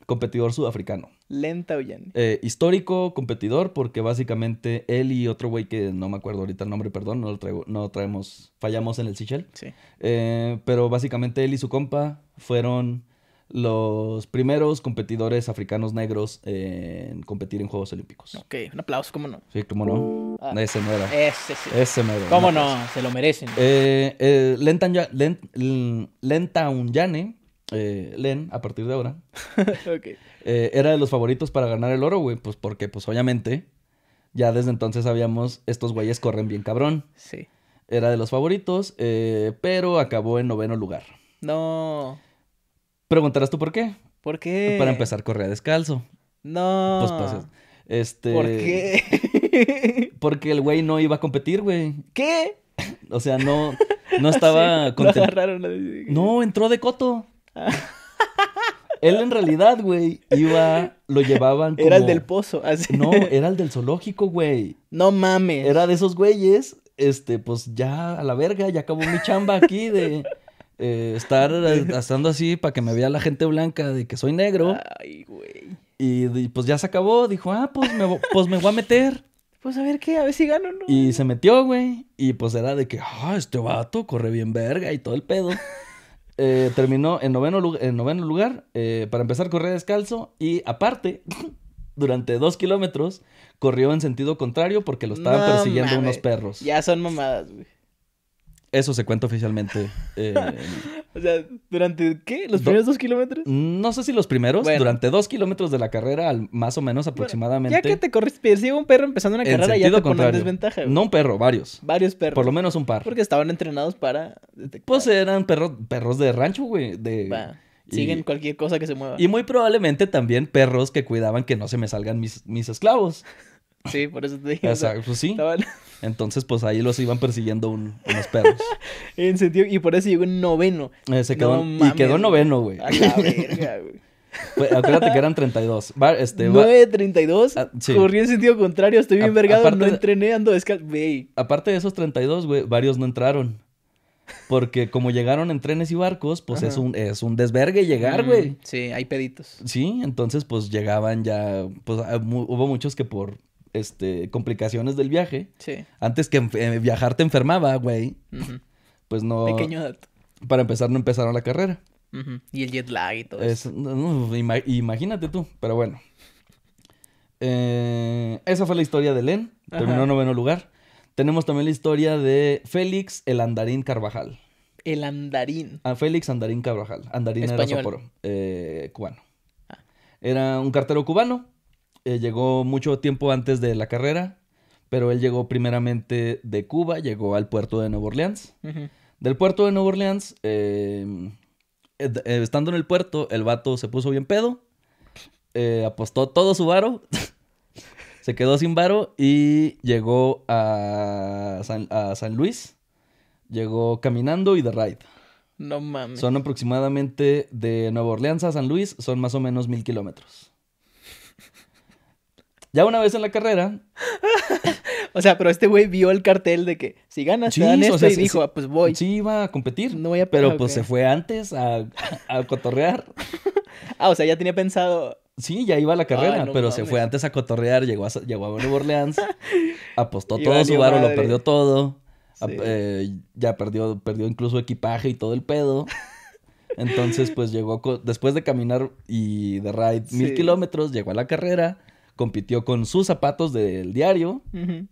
B: competidor sudafricano.
A: Len Taunyane.
B: Eh, histórico competidor porque básicamente él y otro güey que no me acuerdo ahorita el nombre, perdón, no lo, no traemos, fallamos en el Sichel. Sí. pero básicamente él y su compa fueron los primeros competidores africanos negros en competir en Juegos
A: Olímpicos. Ok, un aplauso, ¿cómo no? Sí, cómo no. Ah, ese era. Ese sí. Ese ¿Cómo no? Se lo merecen.
B: Eh, eh, Lenta, Lenta eh, Len, a partir de ahora, okay. era de los favoritos para ganar el oro, güey, pues porque, pues obviamente, ya desde entonces sabíamos, estos güeyes corren bien cabrón. Sí. Era de los favoritos, pero acabó en noveno lugar.
A: No.
B: Preguntarás tú por qué.
A: ¿Por qué? Para
B: empezar, correr descalzo.
A: No. Pues Este. ¿Por qué?
B: porque el güey no iba a competir, güey. ¿Qué? O sea, no, no estaba No, entró de coto. Ah. Él en realidad, güey, iba, lo llevaban como... Era el del pozo, así. No, era el del zoológico, güey. No mames. Era de esos güeyes, este, pues ya a la verga, ya acabó mi chamba aquí de eh, estar haciendo eh, así para que me vea la gente blanca de que soy negro. Ay, güey. Y, pues ya se acabó. Dijo, ah, pues me, pues me voy a meter. Pues a ver qué, a ver si gano o no. Y se metió, güey. Y pues era de que, ah, este vato corre bien verga y todo el pedo. Eh, terminó en noveno, en noveno lugar. Eh, para empezar, a correr descalzo. Y aparte, durante dos kilómetros, corrió en sentido contrario porque lo estaban persiguiendo unos perros.
A: Ya son mamadas, güey.
B: Eso se cuenta oficialmente.
A: Eh, o sea, ¿durante qué? ¿Los primeros dos
B: kilómetros? No sé si los primeros. Durante dos kilómetros de la carrera, al, más o menos aproximadamente. ya que te
A: corres, si un perro empezando una carrera, ya te una desventaja. No
B: un perro, varios. Varios perros. Por lo menos un par.
A: Porque estaban entrenados para
B: Pues eran perro, perros de rancho, güey. De...
A: siguen cualquier cosa que se mueva. Y
B: muy probablemente también perros que cuidaban que no se me salgan mis, mis esclavos. Sí, por eso te dije. Exacto, pues sí. Entonces, pues ahí los iban persiguiendo unos perros.
A: en sentido, y por eso llegó en noveno. Eh, se quedó, no, y quedó noveno, güey. güey. acuérdate que eran 32.
B: 9, 32. Corrí en sentido contrario, estoy bien vergado, no entrené, ando güey. Aparte de esos 32, güey, varios no entraron. Porque como llegaron en trenes y barcos, pues es un, es un desvergue llegar, mm, güey.
A: sí, hay peditos.
B: Sí, entonces pues llegaban ya, pues ah, hubo muchos que por este, complicaciones del viaje. Antes que eh, viajar te enfermaba, güey. Pues no. Pequeño Para empezar, no empezaron la carrera. Y el jet lag y todo eso. imagínate tú, pero bueno. Eh, esa fue la historia de Len. Terminó en noveno lugar. Tenemos también la historia de Félix el Andarín Carvajal.
A: El Andarín.
B: Ah, Félix Andarín Carvajal. Andarín Español. era eh, cubano. Ah. Era un cartero cubano eh, llegó mucho tiempo antes de la carrera, pero él llegó primeramente de Cuba, llegó al puerto de Nueva Orleans. Del puerto de Nueva Orleans, eh, eh, estando en el puerto, el vato se puso bien pedo, apostó todo su varo, se quedó sin varo y llegó a San, Luis. Llegó caminando y de ride.
A: No mames. Son
B: aproximadamente de Nueva Orleans a San Luis, son más o menos mil kilómetros.
A: Ya una vez en la carrera. o sea, pero este güey vio el cartel de que si gana, sí, te dan dijo, ah,
B: pues voy. Sí, iba a competir. No voy Pero pues se fue antes a, cotorrear. ah, o sea, ya tenía pensado. Sí, ya iba a la carrera, pero se fue antes a cotorrear, llegó a, llegó a Orleans, apostó todo su barro, lo perdió todo, eh, ya perdió, perdió incluso equipaje y todo el pedo. Entonces, pues llegó, después de caminar y de ride mil kilómetros, llegó a la carrera, compitió con sus zapatos del diario,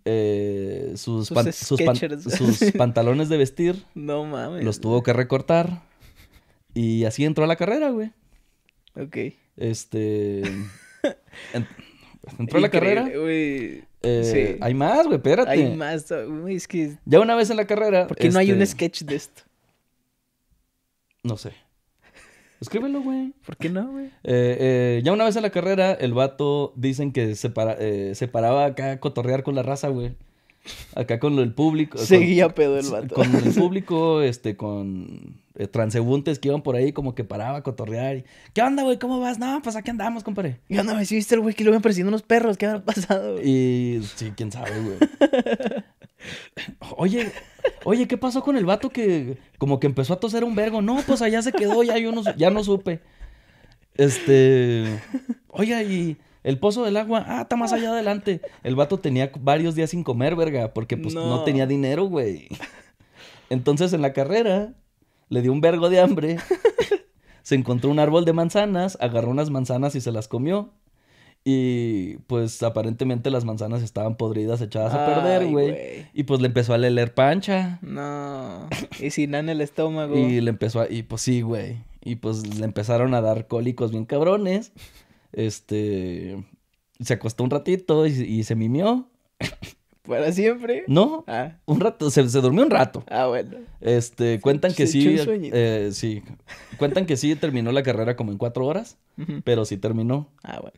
B: eh, sus, pantalones de vestir. No mames. Los tuvo que recortar. Y así entró a la carrera, güey. Ok. Este. entró a la carrera.
A: Eh, sí. Hay más,
B: güey, espérate. Hay
A: más, es
B: Ya una vez en la
A: carrera. Porque no hay un este, sketch de esto. No sé. Escríbelo, güey. ¿Por qué no, güey?
B: Eh, eh, ya una vez en la carrera, el vato dicen que eh, se, paraba acá a cotorrear con la raza, güey. Acá con el público. Seguía pedo el vato. Con el público, este, con transeúntes que iban por ahí, como que paraba a cotorrear. ¿Qué onda, güey? ¿Cómo vas? No, pues aquí andamos, compadre. ¿Qué onda, güey? Si viste el güey que lo ven persiguiendo unos perros? ¿Qué habrá pasado, Y sí, quién sabe, güey. Oye, oye, ¿qué pasó con el vato que como que empezó a toser un vergo? No, pues allá se quedó, ya yo no, ya no supe. Este, oye, y el pozo del agua, ah, está más allá adelante. El vato tenía varios días sin comer, verga, porque pues no, no tenía dinero, güey. Entonces en la carrera le dio un vergo de hambre. Se encontró un árbol de manzanas, agarró unas manzanas y se las comió. Y pues aparentemente las manzanas estaban podridas, echadas a perder, güey. Y pues le empezó a leer pancha.
A: No. Y sin en el estómago. y
B: le empezó a. Y pues sí, güey. Y pues le empezaron a dar cólicos bien cabrones. Este. Se acostó un ratito y, y se mimió. ¿Para siempre? No. Ah. Un rato, se, durmió un rato. Ah, bueno. Este, cuentan que sí. Eh, sí. Cuentan que sí terminó la carrera como en cuatro horas, pero sí terminó. Ah, bueno.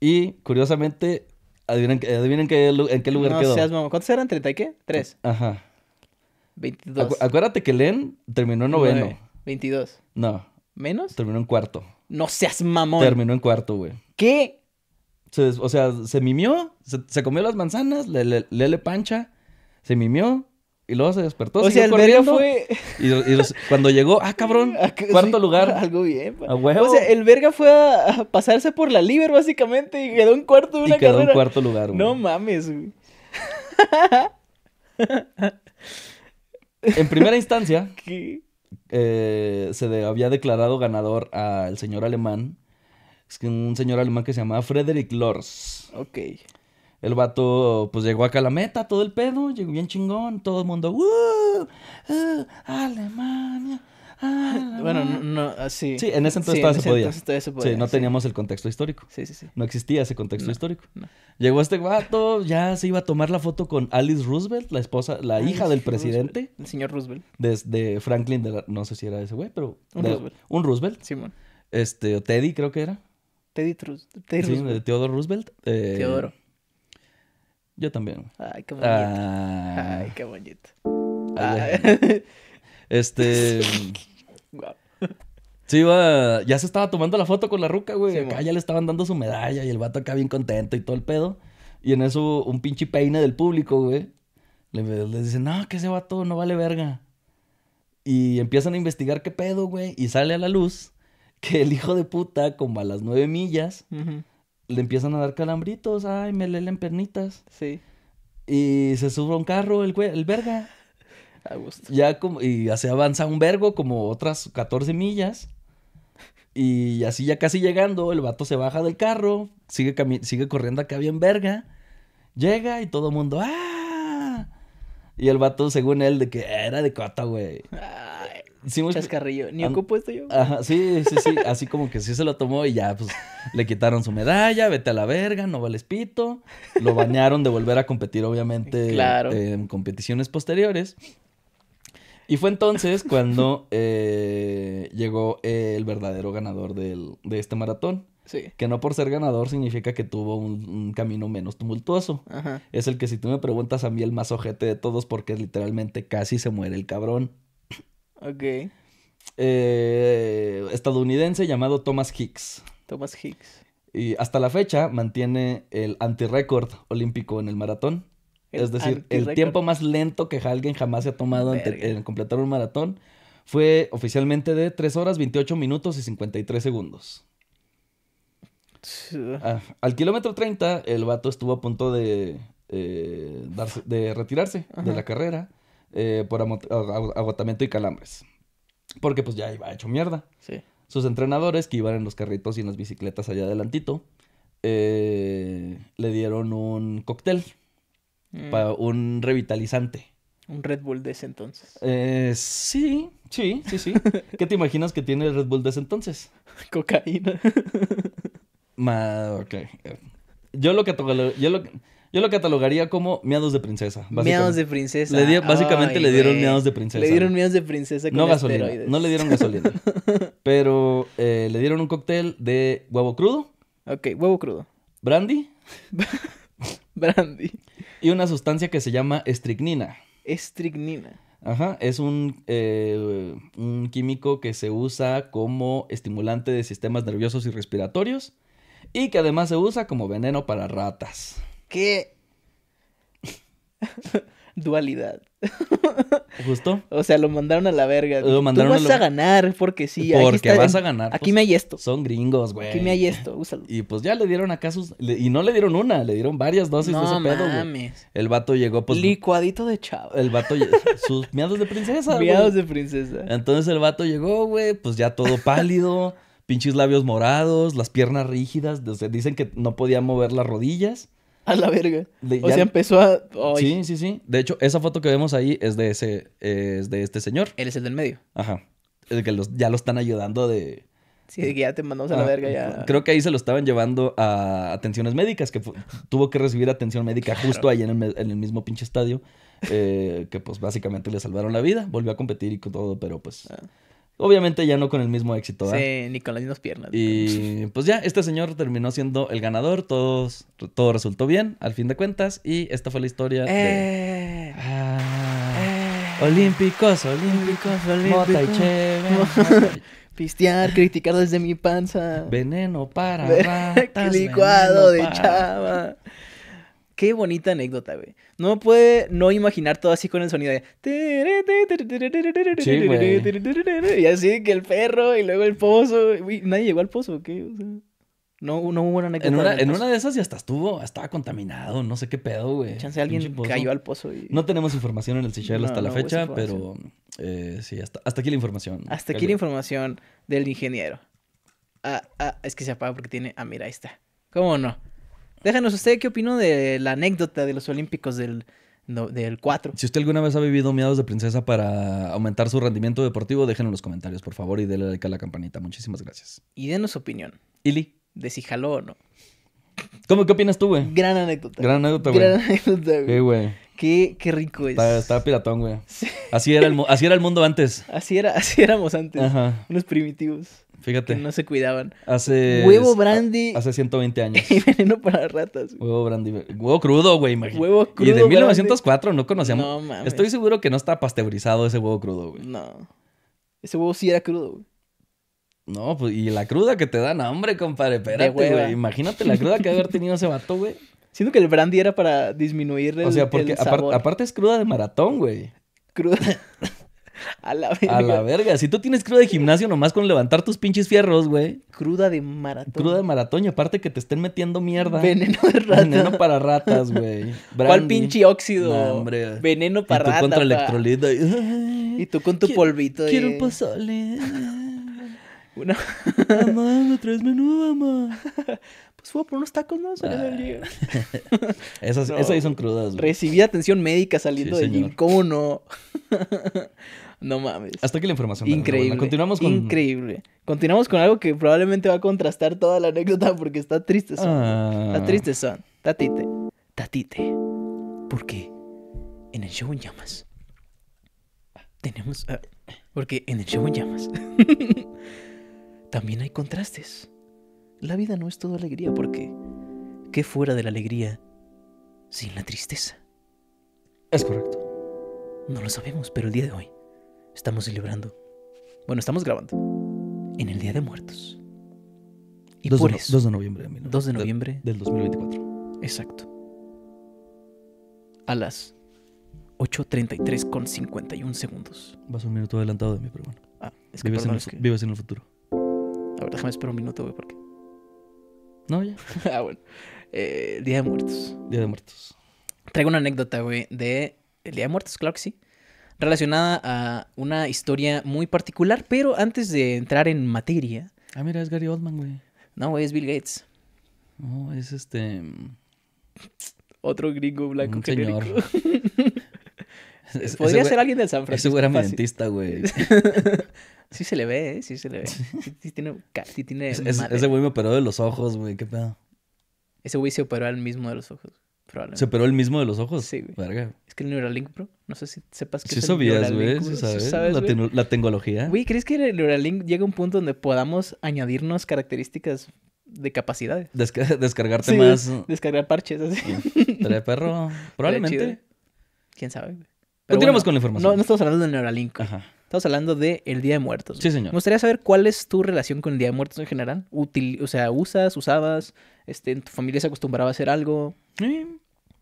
B: Y curiosamente, adivinen, en qué lugar no Seas,
A: mamón. ¿Cuántos eran? ¿30 y qué? Tres. Ajá. 22.
B: acuérdate que Len terminó en noveno. 9.
A: 22. No. ¿Menos?
B: Terminó en cuarto.
A: No seas mamón. Terminó
B: en cuarto, güey. ¿Qué? o sea, se mimió, se, comió las manzanas, le, le, pancha, se mimió, y luego se despertó. O sea, el verga fue. Y, cuando llegó, ah, cabrón,
A: ah, cuarto lugar. Algo bien, pues. O sea, el verga fue a, pasarse por la Liber, básicamente, y quedó en cuarto de una quedó en cuarto lugar, güey. No mames, güey.
B: en primera instancia, eh, se había declarado ganador al señor alemán. Es que un señor alemán que se llamaba Frederick Lors. Ok. El vato, pues llegó acá a la meta, todo el pedo, llegó bien chingón, todo el mundo, ¡Uh! Alemania. Bueno, no,
A: no, ah, sí. Sí, en ese entonces, sí, en ese se podía. entonces todavía, se podía. Sí, no teníamos
B: el contexto histórico. Sí, sí, sí. No existía ese contexto histórico. Llegó este vato, ya se iba a tomar la foto con Alice Roosevelt, la esposa, la hija del presidente.
A: El señor Roosevelt.
B: de Franklin, no sé si era ese güey, pero. Un Roosevelt. Un Roosevelt. Simón. Este, Teddy creo que era.
A: Teddy, Teddy Roosevelt. Sí, de
B: Theodore Roosevelt. Eh, Teodoro. Yo también.
A: Ay, qué bonito. Ah. Ay, qué bonito. Ah.
B: Este. Sí, ya se estaba tomando la foto con la ruca, güey. acá ya le estaban dando su medalla y el vato acá bien contento y todo el pedo. Y en eso un pinche peine del público, güey. le dice, no, que ese vato no vale verga. Y empiezan a investigar qué pedo, güey. Y sale a la luz que el hijo de puta, como a las nueve millas, le empiezan a dar calambritos, ay, me leen pernitas. Sí. Y se sube a un carro el, el verga. Ya como, y así avanza un vergo como otras 14 millas. Y así ya casi llegando, el vato se baja del carro, sigue, sigue corriendo acá bien verga. Llega y todo el mundo, ¡ah! Y el vato, según él, de que era de cota, güey. Ah. Sí, Chascarrillo. Ni ocupo yo. Ajá, sí, sí, sí. Así como que sí se lo tomó y ya, pues, le quitaron su medalla, vete a la verga, no vales pito. Lo bañaron de volver a competir, obviamente, claro. Eh, en competiciones posteriores. Y fue entonces cuando eh, llegó el verdadero ganador de este maratón. Sí. Que no por ser ganador significa que tuvo un, camino menos tumultuoso. Ajá. Es el que si tú me preguntas a mí el más ojete de todos porque literalmente casi se muere el cabrón. Ok. Eh, estadounidense llamado Thomas Hicks. Thomas Hicks. Y hasta la fecha mantiene el antirécord olímpico en el maratón. es decir, el tiempo más lento que alguien jamás se ha tomado en completar un maratón fue oficialmente de 3 horas, 28 minutos y 53 segundos. Ah, al kilómetro 30, el vato estuvo a punto de, eh, darse, de retirarse de la carrera eh, por agotamiento y calambres. Porque pues ya iba hecho mierda. Sus entrenadores, que iban en los carritos y en las bicicletas allá adelantito, eh, le dieron un cóctel, mm. para un revitalizante.
A: Un Red Bull de ese entonces.
B: Eh, sí, sí, sí, sí. ¿Qué te imaginas que tiene el Red Bull de ese entonces?
A: Cocaína.
B: Ma, ok. Eh, yo lo que... Yo lo que yo lo catalogaría como miados de princesa. Miados de princesa. básicamente le dieron miados de princesa. Le dieron miados de princesa No gasolina. No le dieron gasolina. pero eh, le dieron un cóctel de huevo crudo. Ok, huevo crudo. Brandy. brandy. Y una sustancia que se llama estricnina.
A: Estricnina.
B: Ajá, es un, eh, un químico que se usa como estimulante de sistemas nerviosos y respiratorios y que además se usa como veneno para ratas
A: qué dualidad. Justo. O sea, lo mandaron a la verga. Lo mandaron Tú vas a, ganar porque sí. Porque vas a ganar. Aquí pues.
B: me hay esto. Son gringos, güey. Aquí me hay esto, Y pues ya le dieron acá sus... Y no le dieron una, le dieron varias dosis de ese pedo, güey. El vato llegó, pues... Licuadito de chavo. El vato... sus miados de princesa, Miados de
A: princesa.
B: Entonces el vato llegó, güey, pues ya todo pálido. pinches labios morados, las piernas rígidas. dicen que no podía mover las rodillas.
A: A la verga. o sea, empezó a. Sí,
B: sí, sí. De hecho, esa foto que vemos ahí es de ese, es de este señor. Él es el del medio. Ajá. El que los, ya lo están ayudando de.
A: Sí, ya te mandamos a la ah, verga ya.
B: Creo que ahí se lo estaban llevando a atenciones médicas, que tuvo que recibir atención médica justo ahí en el, mismo pinche estadio, eh, que pues básicamente le salvaron la vida, volvió a competir y con todo, pero pues... Ah. Obviamente ya no con el mismo éxito. Sí,
A: ni con las mismas piernas.
B: Y pues ya, este señor terminó siendo el ganador, todo resultó bien, al fin de cuentas, y esta fue la historia de... Eh, ah, eh. olímpicos, olímpicos, olímpicos. y
A: Pistear, criticar desde mi panza. Veneno para ratas. Licuado de chava. Qué bonita anécdota, güey. No puede no imaginar todo así con el sonido de... Y así que el perro y luego el pozo. nadie llegó al pozo, ¿qué? O sea, no, no hubo una anécdota. En una, de
B: esas ya hasta estuvo, estaba contaminado, no sé qué pedo, güey. Chance alguien cayó al pozo. No tenemos información en el Seychelles hasta la fecha, pero
A: eh, sí, hasta, aquí la información. Hasta aquí la información del ingeniero. Ah, ah, es que se apaga porque tiene. Ah, mira, ahí está. ¿Cómo no? Déjanos usted qué opinó de la anécdota de los Olímpicos del, del 4. Si usted alguna vez ha vivido miados de princesa
B: para aumentar su rendimiento deportivo, déjenlo en los comentarios, por favor, y denle like a la campanita. Muchísimas gracias.
A: Y denos su opinión. Ili. De si o no. ¿Cómo? ¿Qué opinas tú, güey? Gran anécdota. Gran anécdota, güey. Gran anécdota, güey. Qué, Qué, rico es.
B: Estaba, piratón, güey. Así, era el, así era el mundo antes.
A: Así, era, así éramos antes. Ajá. Unos primitivos. Fíjate. no se cuidaban.
B: Hace. Huevo brandy. hace 120 años. Y veneno
A: para ratas.
B: Huevo brandy. Huevo crudo, güey, Huevo
A: crudo. Y de 1904
B: no conocíamos. No mames. Estoy seguro que no está pasteurizado ese huevo crudo, güey. No.
A: Ese huevo sí era crudo, güey.
B: No, pues, y la cruda que te dan, hombre, compadre, espérate, güey. Imagínate la cruda
A: que haber tenido ese vato, güey. Siento que el brandy era para disminuir el. O sea, porque aparte
B: es cruda de maratón, güey.
A: Cruda. A la verga. A la
B: verga. Si tú tienes cruda de gimnasio nomás con levantar tus pinches fierros, güey.
A: Cruda de maratón.
B: Cruda de maratón y aparte que te estén metiendo mierda. Veneno de ratas. Veneno para ratas, güey. ¿Cuál pinche óxido? No, hombre.
A: Veneno para ratas. Y tú contra electrolito. Y... y tú con tu polvito. ahí. Quiero un pozole. Una... mamá, traes menú, mamá. Pues fue por unos tacos, ¿no? Ah. esas, no. esas ahí son crudas, güey. Recibí atención médica saliendo del gym. ¿Cómo no? No mames. Hasta aquí la información. Increíble. Continuamos con. Increíble. Continuamos con algo que probablemente va a contrastar toda la anécdota porque está triste son. Ah. Está triste son. Tatite. Tatite. Porque en el show en llamas tenemos. Ah, porque en el show en llamas también hay contrastes. La vida no es todo alegría porque. ¿Qué fuera de la alegría sin la tristeza? Es correcto. No lo sabemos, pero el día de hoy estamos celebrando. Bueno, estamos grabando. En el Día de Muertos. Y por de, 2 de noviembre. 2 de noviembre. del 2024. Exacto. A las 8.33 con 51 segundos.
B: Vas un minuto adelantado de mí, pero bueno. Ah, es que vives, perdón, en, el, vives en el futuro.
A: A ver, déjame esperar un minuto, güey, porque... No, ya. ah, bueno. Eh, Día de Muertos. Día de Muertos. Traigo una anécdota, güey, de el Día de Muertos, claro que sí relacionada a una historia muy particular, pero antes de entrar en materia. Ah, mira, es Gary Oldman, güey. No, güey, es Bill Gates.
B: No, es este.
A: Otro gringo blanco Un genérico. Señor. Podría ser alguien del San Francisco. Ese era mi dentista, güey. sí se le ve, ¿eh? Sí se le ve. Sí, tiene. Sí tiene ese
B: güey me operó de los ojos, güey. ¿Qué pedo?
A: Ese güey se operó al mismo de los ojos.
B: Probablemente. ¿Se operó el mismo de los ojos? Sí, güey. Verga.
A: Es que el Neuralink, bro. No sé si sepas que sí es sabías, güey. Sí sabes, la, la tecnología. Güey, ¿crees que el Neuralink llega a un punto donde podamos añadirnos características de capacidades? descargarte más. Descargar parches, así. Trae perro. Probablemente. ¿Quién sabe, Continuamos con la información. No, no estamos hablando del Neuralink. Ajá. Estamos hablando de el Día de Muertos. Sí, señor. Me gustaría saber cuál es tu relación con el Día de Muertos en general. Util, o sea, ¿usas, usabas? Este, ¿En tu familia se acostumbraba a hacer algo? Sí,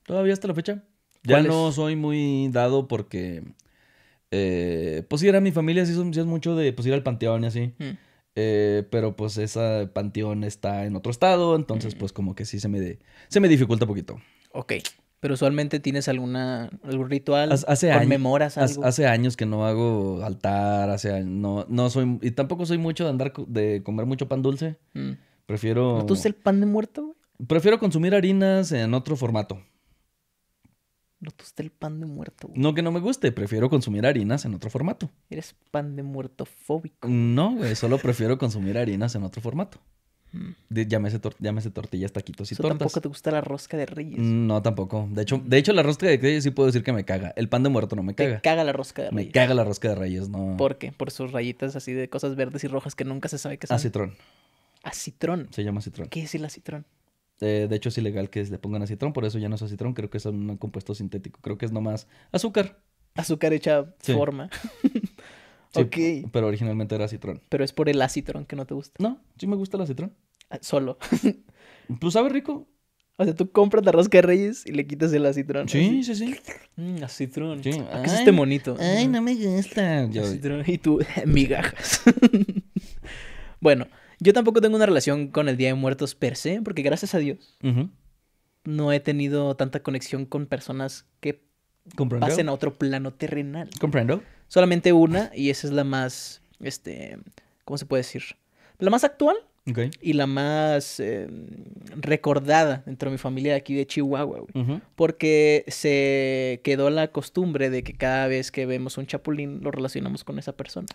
A: todavía hasta la fecha. Ya no
B: soy muy dado porque... Eh, pues sí, era mi familia, sí, es mucho de pues, ir al panteón y así. Mm. Eh, pero pues ese panteón está en otro estado, entonces mm. pues como que sí se me, se me dificulta un poquito.
A: Ok. Pero usualmente tienes alguna, algún ritual, hace conmemoras algo. Hace
B: años que no hago altar, hace no, no soy, y tampoco soy mucho de andar, de comer mucho pan dulce. Mm. Prefiero... ¿No tú el
A: pan de muerto, güey?
B: Prefiero consumir harinas en otro formato.
A: No estás el pan de muerto.
B: Güey. No que no me guste, prefiero consumir harinas en otro formato.
A: Eres pan de muerto fóbico.
B: No, güey, solo prefiero consumir harinas en otro formato. De, llámese, tortilla, llámese, tortillas, taquitos y ¿Tampoco
A: te gusta la rosca de reyes?
B: Mm, no, tampoco. De hecho, de hecho, la rosca de reyes sí puedo decir que me caga. El pan de muerto no me caga. Me
A: caga la rosca de reyes.
B: Me caga la rosca de reyes, no. ¿Por
A: qué? Por sus rayitas así de cosas verdes y rojas que nunca se sabe qué son. Acitrón. citrón? Se llama citrón. ¿Qué es el acitrón?
B: Eh, de hecho, es ilegal que le pongan acitrón, por eso ya no es acitrón. Creo que es un compuesto sintético. Creo que es nomás azúcar. Azúcar hecha forma.
A: Sí,
B: Pero originalmente era citrón.
A: Pero es por el acitrón que no te gusta. No, sí me gusta el acitrón. Ah, solo. ¿Tú pues sabes rico. O sea, tú compras la rosca de reyes y le quitas el acitrón. Sí, sí, sí. Mm, acitrón. ¿Qué es este monito? Ay, no me gusta. Y tú, migajas. bueno, yo tampoco tengo una relación con el Día de Muertos per se, porque gracias a Dios no he tenido tanta conexión con personas que pasen a otro plano terrenal. Comprendo. Solamente una y esa es la más, este, ¿cómo se puede decir? La más actual y la más em, recordada dentro de mi familia aquí de Chihuahua, Porque se quedó la costumbre de que cada vez que vemos un chapulín lo relacionamos con esa persona.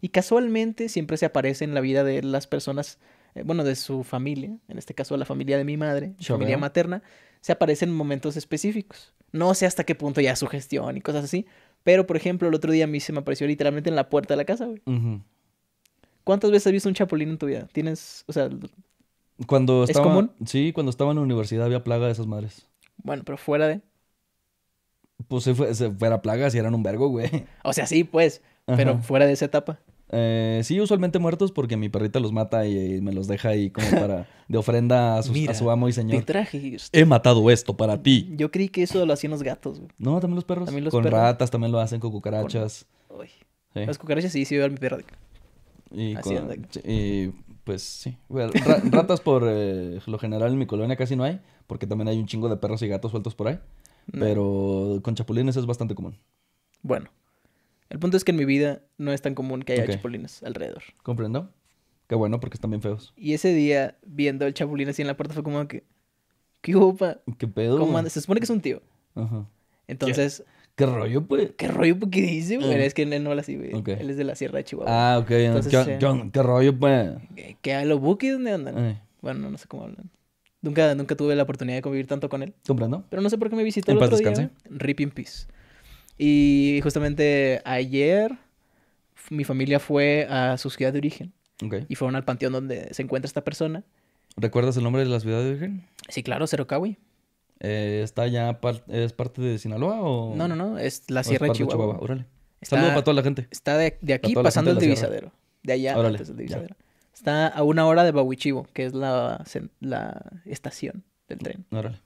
A: Y casualmente siempre se aparece en la vida de las personas, eh, bueno, de su familia, en este caso la familia de mi madre, familia materna, se aparece en momentos específicos. No sé hasta qué punto ya su gestión y cosas así, pero, por ejemplo, el otro día a mí se me apareció literalmente en la puerta de la casa, güey. ¿Cuántas veces has visto un chapulín en tu vida? Tienes, o sea...
B: Cuando estaba, ¿Es común? Sí, cuando estaba en la universidad había plaga de esas madres.
A: Bueno, pero fuera de...
B: Pues se, fuera plaga si eran un vergo, güey. O
A: sea, sí, pues.
B: Pero fuera de esa etapa. Eh, sí, usualmente muertos porque mi perrita los mata y, me los deja ahí como para de ofrenda a, su amo y señor. He matado esto para ti.
A: Yo creí que eso lo hacían los gatos. No, también los perros. También con ratas
B: también lo hacen, con cucarachas.
A: Las cucarachas sí, sí veo a mi perro.
B: Y, pues sí. ratas por eh, lo general en mi colonia casi no hay, porque también hay un chingo de perros y gatos sueltos por ahí. Pero con chapulines es bastante común.
A: Bueno, el punto es que en mi vida no es tan común que haya chapulines alrededor.
B: Comprendo. Qué bueno, porque están bien feos.
A: Y ese día, viendo el chapulín así en la puerta, fue como que. ¿Qué opa?
B: ¿Qué pedo? ¿Cómo Se
A: supone que es un tío. Ajá. Entonces. ¿Qué, rollo, pues? ¿Qué rollo, pues? ¿Qué dice, güey? Ah. Es que él no habla así, güey. Él es de la Sierra de Chihuahua. Ah, ok. Entonces, John,
B: eh, ¿qué rollo, pues?
A: Eh, ¿Qué a los buques? ¿Dónde andan? Bueno, no sé cómo hablan. Nunca, nunca tuve la oportunidad de convivir tanto con él. Comprendo. Pero no sé por qué me visitó el otro descanse? día. Rip in peace. Y justamente ayer mi familia fue a su ciudad de origen. Y fueron al panteón donde se encuentra esta persona.
B: ¿Recuerdas el nombre de la ciudad de origen?
A: Sí, claro, Cerocawi.
B: Eh, ¿Está ya es parte de Sinaloa o...? No, no, no, es la Sierra de Chihuahua. Saludos para toda la gente. Está de, aquí pasando el divisadero. De allá antes divisadero.
A: Está a una hora de Bahuichivo, que es la, la estación del tren.
B: Órale.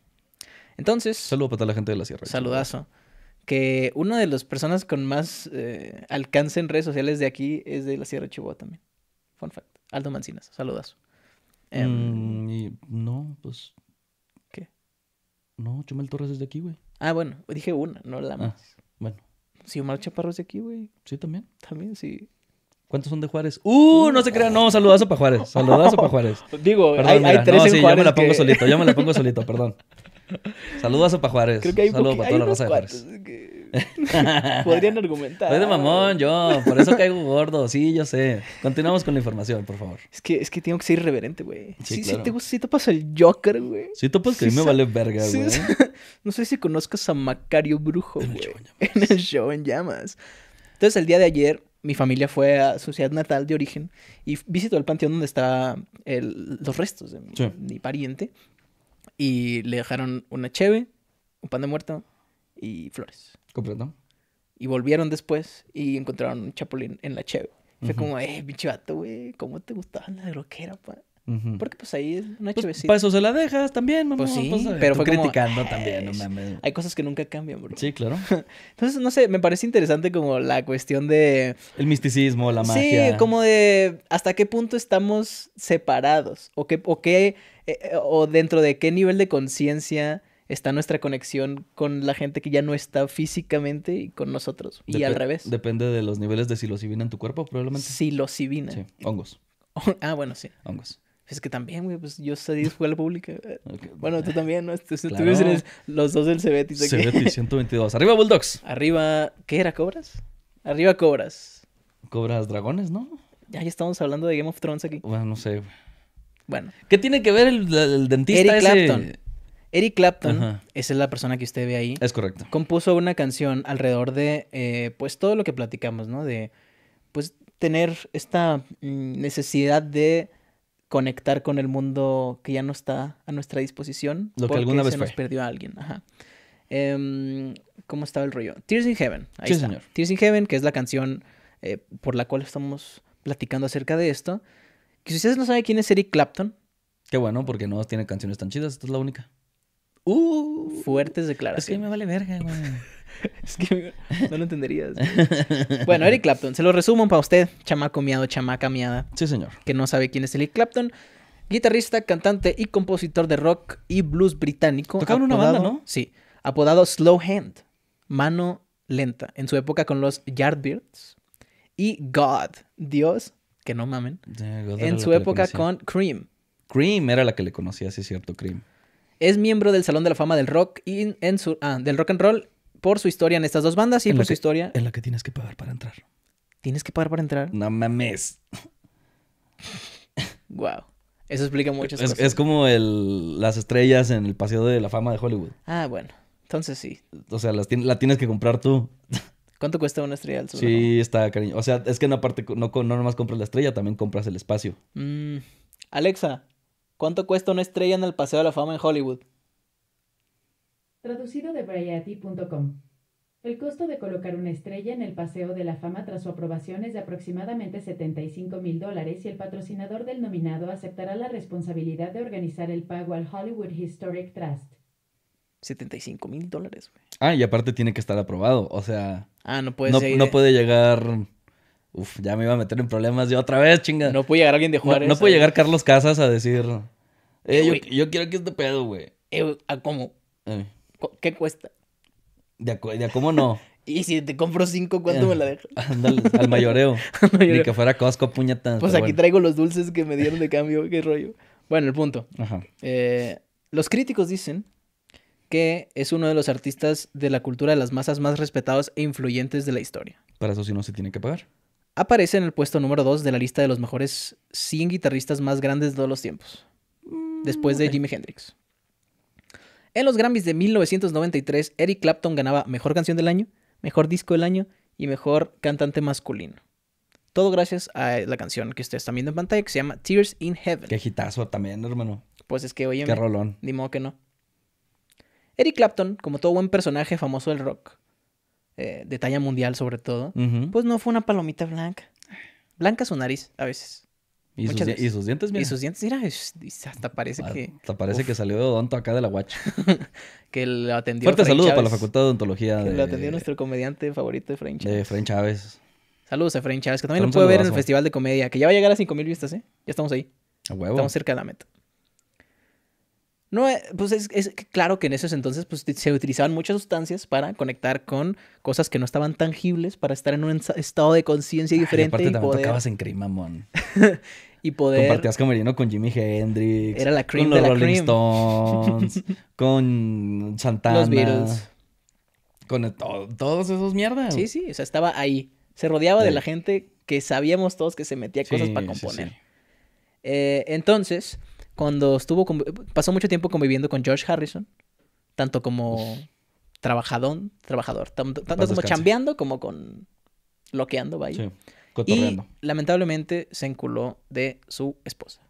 B: Entonces... Saludos para toda la gente de la Sierra. Saludazo
A: que una de las personas con más eh, alcance en redes sociales de aquí es de la Sierra de Chihuahua también. Fun fact. Aldo Mancinas, saludazo.
B: Em, mm, no, pues. ¿Qué?
A: No, Chumel Torres es de aquí, güey. Ah, bueno, dije una, no la ah, más. bueno. Sí, Omar Chaparro es de aquí, güey. Sí, también. También, sí. ¿Cuántos son de Juárez?
B: ¡Uh! No se crean. No, saludazo para Juárez. Saludazo para Juárez. Digo, hay, tres no, en sí, Juárez me la pongo solito, yo me la pongo solito, perdón. Saludos a Juárez. Creo hay Saludos para toda la raza de Juárez.
A: Que... Podrían argumentar. Soy
B: de mamón, yo. Por eso caigo gordo. Sí, yo sé. Continuamos con la información, por favor. Es que, es que
A: tengo que ser irreverente, güey. Sí, sí, sí, te, sí topas el Joker, güey. Sí topas que sí, a mí me vale verga, güey. no sé si conozcas a Macario Brujo, güey. En, el show en llamas. Entonces, el día de ayer, mi familia fue a su ciudad natal de origen y visitó el panteón donde está el, los restos de mi pariente. Y le dejaron una cheve, un pan de muerto y flores. Completo. Y volvieron después y encontraron un chapulín en la cheve. Fue como, eh, pinche vato, güey, ¿cómo te gustaban las groqueras, pa? Porque pues ahí es una pues, eso se la dejas también, mamá. Pues, pues pero fue criticando también, Hay cosas que nunca cambian, bro. Sí, claro. Entonces, no sé, me parece interesante como la cuestión de... El misticismo, la magia. Sí, como de hasta qué punto estamos separados o qué, o, qué, eh, eh, o dentro de qué nivel de conciencia está nuestra conexión con la gente que ya no está físicamente y con nosotros. y al revés.
B: Depende de los niveles de psilocibina en tu cuerpo, probablemente. Psilocibina. Sí, hongos.
A: Ah, bueno, sí. Hongos. Es que también, güey, pues yo salí de la pública. Pues, bueno, tú eh, también, ¿no? Este, tú, claro. los dos del Cebetis. Cebetis 122. Arriba Bulldogs. Arriba, ¿qué era? ¿Cobras? Arriba Cobras.
B: Cobras Dragones, ¿no?
A: Ya, ya estamos hablando de Game of Thrones aquí. Bueno, no sé. Bueno.
B: ¿Qué tiene que ver el,
A: dentista Eric Clapton. Eric Clapton, esa es la persona que usted ve ahí. Es correcto. Compuso una canción alrededor de, eh, pues, todo lo que platicamos, ¿no? De, pues, tener esta mm, necesidad de conectar con el mundo que ya no está a nuestra disposición. Lo que alguna vez se nos perdió a alguien. Em, ¿Cómo estaba el rollo? Tears in Heaven. Ahí sí, está. Tears in Heaven, que es la canción eh, por la cual estamos platicando acerca de esto. Que si ustedes no saben quién es Eric Clapton. Qué bueno, porque no tiene canciones tan chidas. Esta es la única. Uh, fuertes declaraciones. Es que me vale verga, güey. es que no lo entenderías. Bueno, Eric Clapton, se lo resumo para usted, chamaco miado, chamaca miada. Sí, señor. Que no sabe quién es Eric Clapton. Guitarrista, cantante y compositor de rock y blues británico. Tocaron una banda, ¿no? Sí. Apodado Slow Hand, mano lenta, en su época con los Yardbirds. Y God, Dios, que no mamen, en su época con Cream.
B: Cream era la que le conocía, sí cierto, Cream.
A: Es miembro del Salón de la Fama del Rock, y en su, ah, del rock and Roll por su historia en estas dos bandas y por su historia.
B: En la que tienes que pagar para
A: entrar. ¿Tienes que pagar para entrar? No mames. wow. Eso explica muchas es, cosas. Es
B: como el, las estrellas en el paseo de la fama de Hollywood.
A: Ah, bueno. Entonces sí.
B: O sea, las, la tienes que comprar tú.
A: ¿Cuánto cuesta una estrella al
B: Sí, está cariño. O sea, es que no aparte, no, no nomás compras la estrella, también compras el espacio.
A: Mm. Alexa, ¿cuánto cuesta una estrella en el Paseo de la Fama en Hollywood?
B: Traducido de Briati.com El costo de colocar una estrella en el Paseo de la Fama tras su aprobación es de aproximadamente 75 mil dólares y el patrocinador del nominado
A: aceptará la responsabilidad de organizar el pago al Hollywood Historic Trust. 75 mil dólares, güey.
B: Ah, y aparte tiene que estar aprobado, o sea... Ah, no puede no, no puede llegar... Uf, ya me iba a meter en problemas yo otra vez, chinga. No puede llegar alguien de Juárez. No, puede llegar Carlos Casas a decir... Eh, yo, quiero que este pedo, güey.
A: Eh, ah, ¿Cómo? Eh. ¿Qué cuesta?
B: De, a, cómo no.
A: y si te compro cinco, ¿cuánto me la dejo? Ándale, al mayoreo. Ni que fuera Costco, puñetas. Pues aquí traigo los dulces que me dieron de cambio, qué rollo. Bueno, el punto. Ajá. Eh, los críticos dicen que es uno de los artistas de la cultura de las masas más respetados e influyentes de la historia. Para eso sí no se tiene que pagar. Aparece en el puesto número 2 de la lista de los mejores 100 guitarristas más grandes de todos los tiempos. Mm, Después de Jimi Hendrix. En los Grammys de 1993, Eric Clapton ganaba Mejor Canción del Año, Mejor Disco del Año y Mejor Cantante Masculino. Todo gracias a la canción que ustedes están viendo en pantalla que se llama Tears in Heaven. Qué gitazo también, hermano. Pues es que, oye, qué rolón. Ni modo que no. Eric Clapton, como todo buen personaje famoso del rock, eh, de talla mundial sobre todo, pues no fue una palomita blanca. Blanca su nariz, a veces. Y sus, dientes, mira. Y sus dientes, mira, hasta parece ah, que...
B: Hasta parece que salió de acá de la guacha.
A: que lo atendió Fuerte saludo para la Facultad de
B: Odontología. Que lo atendió
A: nuestro comediante favorito, de Chávez.
B: De French Chávez.
A: Saludos a French Chávez, que también lo puede ver en el Festival de Comedia, que ya va a llegar a 5.000 vistas, ¿eh? Ya estamos ahí. A huevo. Estamos cerca de la meta. No, eh, pues es, claro que en esos entonces pues, se utilizaban muchas sustancias para conectar con cosas que no estaban tangibles, para estar en un estado de conciencia diferente. aparte, y poder... tocabas en cream, y poder... Compartías
B: camerino con Jimi Hendrix. Era la cream con de Rolling Stones, con Santana. Los Beatles. Con
A: todos esos mierdas. Sí, sí, o sea, estaba ahí. Se rodeaba de la gente que sabíamos todos que se metía cosas para componer. Eh, entonces cuando estuvo, pasó mucho tiempo conviviendo con George Harrison, tanto como trabajadón, trabajador, tanto, como chambeando como con loqueando, vaya. Sí, y lamentablemente se enculó de su esposa.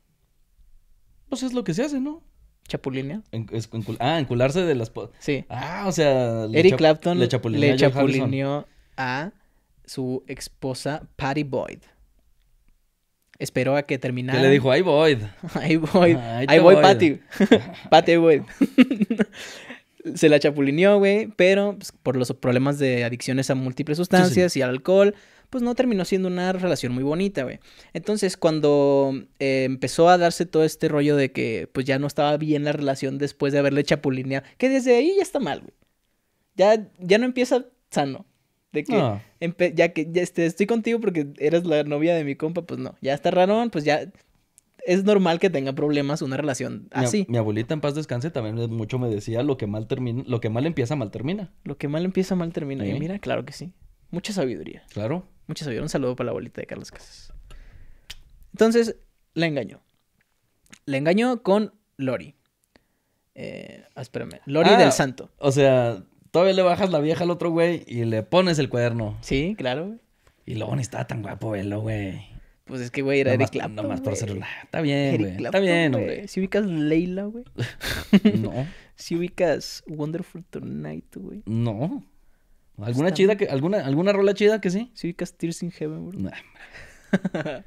A: Pues es lo que se hace, ¿no? Chapulinea.
B: ah, encularse de la esposa. Sí. Ah, o sea... Eric Clapton le, chapulineó,
A: a su esposa Patty Boyd. Esperó a que terminara. le dijo, ahí voy. ahí voy. Ahí, voy, Patty. Patty, Se la chapulineó, güey, pero pues, por los problemas de adicciones a múltiples sustancias y al alcohol, pues no terminó siendo una relación muy bonita, güey. Entonces, cuando eh, empezó a darse todo este rollo de que pues ya no estaba bien la relación después de haberle chapulineado, que desde ahí ya está mal, güey. Ya, ya no empieza sano. De que, ya que este, estoy contigo porque eres la novia de mi compa, pues no. Ya está raro, pues ya es normal que tenga problemas una relación así.
B: Mi, abuelita en paz descanse también mucho me decía lo que mal termina,
A: lo que mal empieza, mal termina. Lo que mal empieza, mal termina. Y mira, claro que sí. Mucha sabiduría. Claro. Mucha sabiduría. Un saludo para la abuelita de Carlos Casas. Entonces, la engañó. La engañó con Lori. Eh, espérame. Lori ah, del
B: Santo. O sea, Todavía le bajas la vieja al otro güey y le pones el cuaderno. Sí, claro, güey. Y luego ni estaba tan guapo, velo, güey. Pues es que, güey, era Eric Clapton. más por celular. Ah, está bien, güey. Está bien, güey.
A: Si ubicas Leila, güey. no. Si ubicas Wonderful Tonight, güey. No. ¿Alguna chida que, alguna, alguna rola chida que sí? Si ubicas Tears in Heaven, güey. No.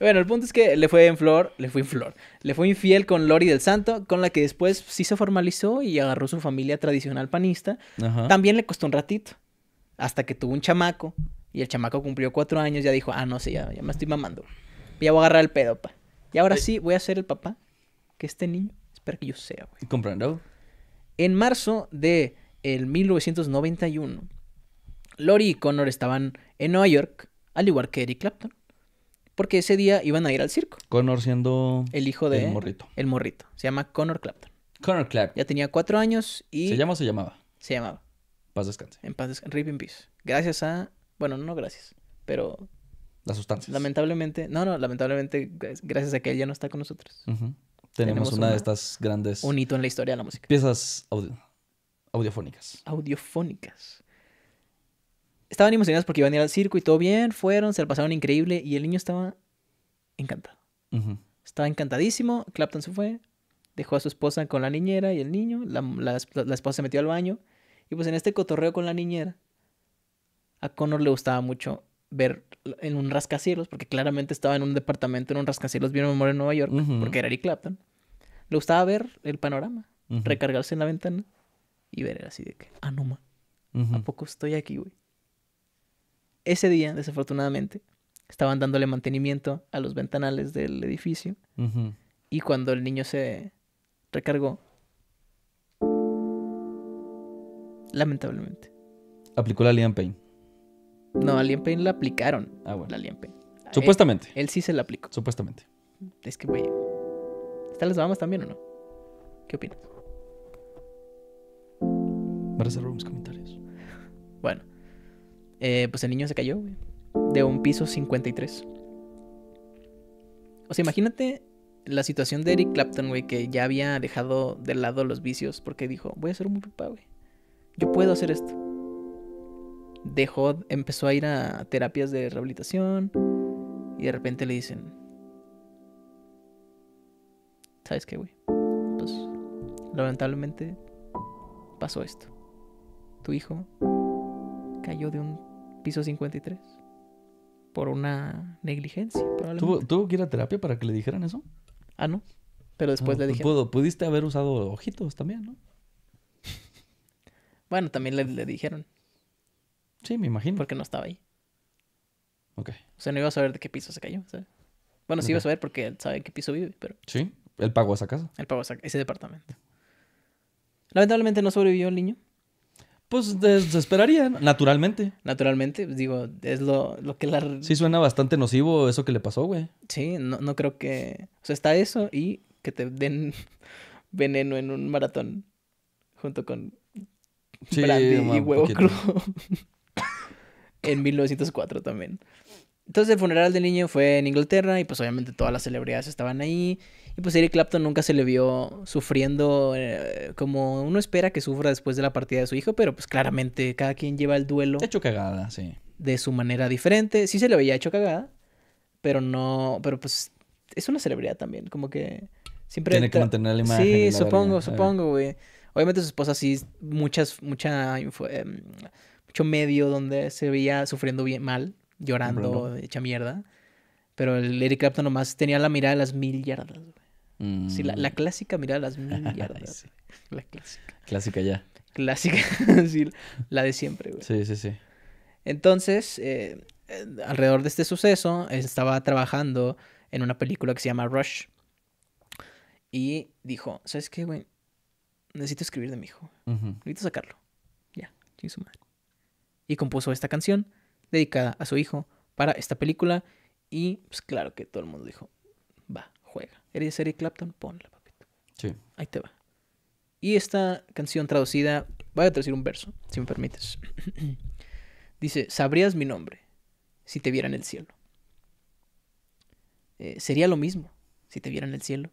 A: Bueno, el punto es que le fue en flor, le fue en flor. Le fue infiel con Lori del Santo, con la que después sí se formalizó y agarró su familia tradicional panista. También le costó un ratito, hasta que tuvo un chamaco. Y el chamaco cumplió cuatro años, ya dijo, ah, no sé, ya, me estoy mamando. Ya voy a agarrar el pedo, pa. Y ahora sí, voy a ser el papá que este niño espero que yo sea, güey. Comprando. En marzo de el 1991, Lori y Connor estaban en Nueva York, al igual que Eric Clapton. Porque ese día iban a ir al circo. Connor siendo el hijo de... El morrito. El morrito. Se llama Connor Clapton. Connor Clapton. Ya tenía cuatro años y... ¿Se llama o se llamaba? Se llamaba. Paz descanse. En paz descanse. Ripping peace. Gracias a... Bueno, no gracias, pero... Las sustancias. Lamentablemente... No, no, lamentablemente gracias a que él ya no está con nosotros. tenemos, una, de estas grandes... Un hito en la historia de la música.
B: Piezas audio... Audiofónicas.
A: Audiofónicas estaban emocionados porque iban a ir al circo y todo bien, fueron, se lo pasaron increíble y el niño estaba encantado. Estaba encantadísimo, Clapton se fue, dejó a su esposa con la niñera y el niño, la, la, esposa se metió al baño y pues en este cotorreo con la niñera, a Connor le gustaba mucho ver en un rascacielos, porque claramente estaba en un departamento, en un rascacielos, bien memoria en Nueva York, porque era Eric Clapton. Le gustaba ver el panorama, recargarse en la ventana y ver así de que, ah, no, ¿a poco estoy aquí, güey? ese día, desafortunadamente, estaban dándole mantenimiento a los ventanales del edificio. Y cuando el niño se recargó, lamentablemente.
B: ¿Aplicó la Liam Payne?
A: No, la Liam Payne la aplicaron. Ah, bueno. La Liam Payne. Supuestamente. Él, sí se la aplicó. Supuestamente. Es que, güey. ¿Están las mamás también o no? ¿Qué opinas? Me reservo mis comentarios. bueno. Eh, pues el niño se cayó, güey. De un piso 53. O sea, imagínate la situación de Eric Clapton, güey, que ya había dejado de lado los vicios porque dijo, voy a ser un buen papá, güey. Yo puedo hacer esto. Dejó, empezó a ir a terapias de rehabilitación y de repente le dicen, ¿sabes qué, güey? Pues lamentablemente pasó esto. Tu hijo cayó de un piso 53. Por una negligencia,
B: ¿Tuvo, que ir a terapia para que le dijeran eso? Ah, no. Pero después ah, le pues dijeron. pudiste haber usado ojitos también, ¿no?
A: bueno, también le, dijeron. Sí, me imagino. Porque no estaba ahí. Ok. O sea, no iba a saber de qué piso se cayó, Bueno, sí iba a saber porque él sabe en qué piso vive, pero...
B: Sí, él pagó esa casa.
A: Él pagó ese departamento. Lamentablemente no sobrevivió el niño. Pues desesperaría, naturalmente. Naturalmente, pues, digo, es lo, lo que la... Sí,
B: suena bastante nocivo eso que le pasó, güey.
A: Sí, no, no creo que... O sea, está eso y que te den veneno en un maratón junto con sí, brandy y huevo crudo. en 1904 también. Entonces el funeral del niño fue en Inglaterra y pues obviamente todas las celebridades estaban ahí y pues Eric Clapton nunca se le vio sufriendo eh, como uno espera que sufra después de la partida de su hijo, pero pues claramente cada quien lleva el duelo. Hecho cagada, sí. De su manera diferente. Sí se le veía hecho cagada, pero no. Pero pues es una celebridad también, como que siempre. Tiene que mantener la imagen. Sí, supongo, eh. supongo, güey. Obviamente su esposa sí, muchas, mucha eh, mucho medio donde se veía sufriendo bien mal, llorando, hecha mierda. Pero el Eric Clapton nomás tenía la mirada de las mil yardas, güey
B: la,
A: mm. clásica, mira las La clásica. Clásica ya. Clásica, la de siempre, Sí, sí, sí. Entonces, eh, alrededor de este suceso, estaba trabajando en una película que se llama Rush. Y dijo, ¿sabes qué, güey? Necesito escribir de mi hijo. Necesito sacarlo. Ya, Y compuso esta canción dedicada a su hijo para esta película. Y pues claro que todo el mundo dijo, juega. Eres Eric Clapton, ponla, papito. Sí. Ahí te va. Y esta canción traducida, voy a traducir un verso, si me permites. Dice, sabrías mi nombre si te viera en el cielo. Eh, sería lo mismo si te viera en el cielo.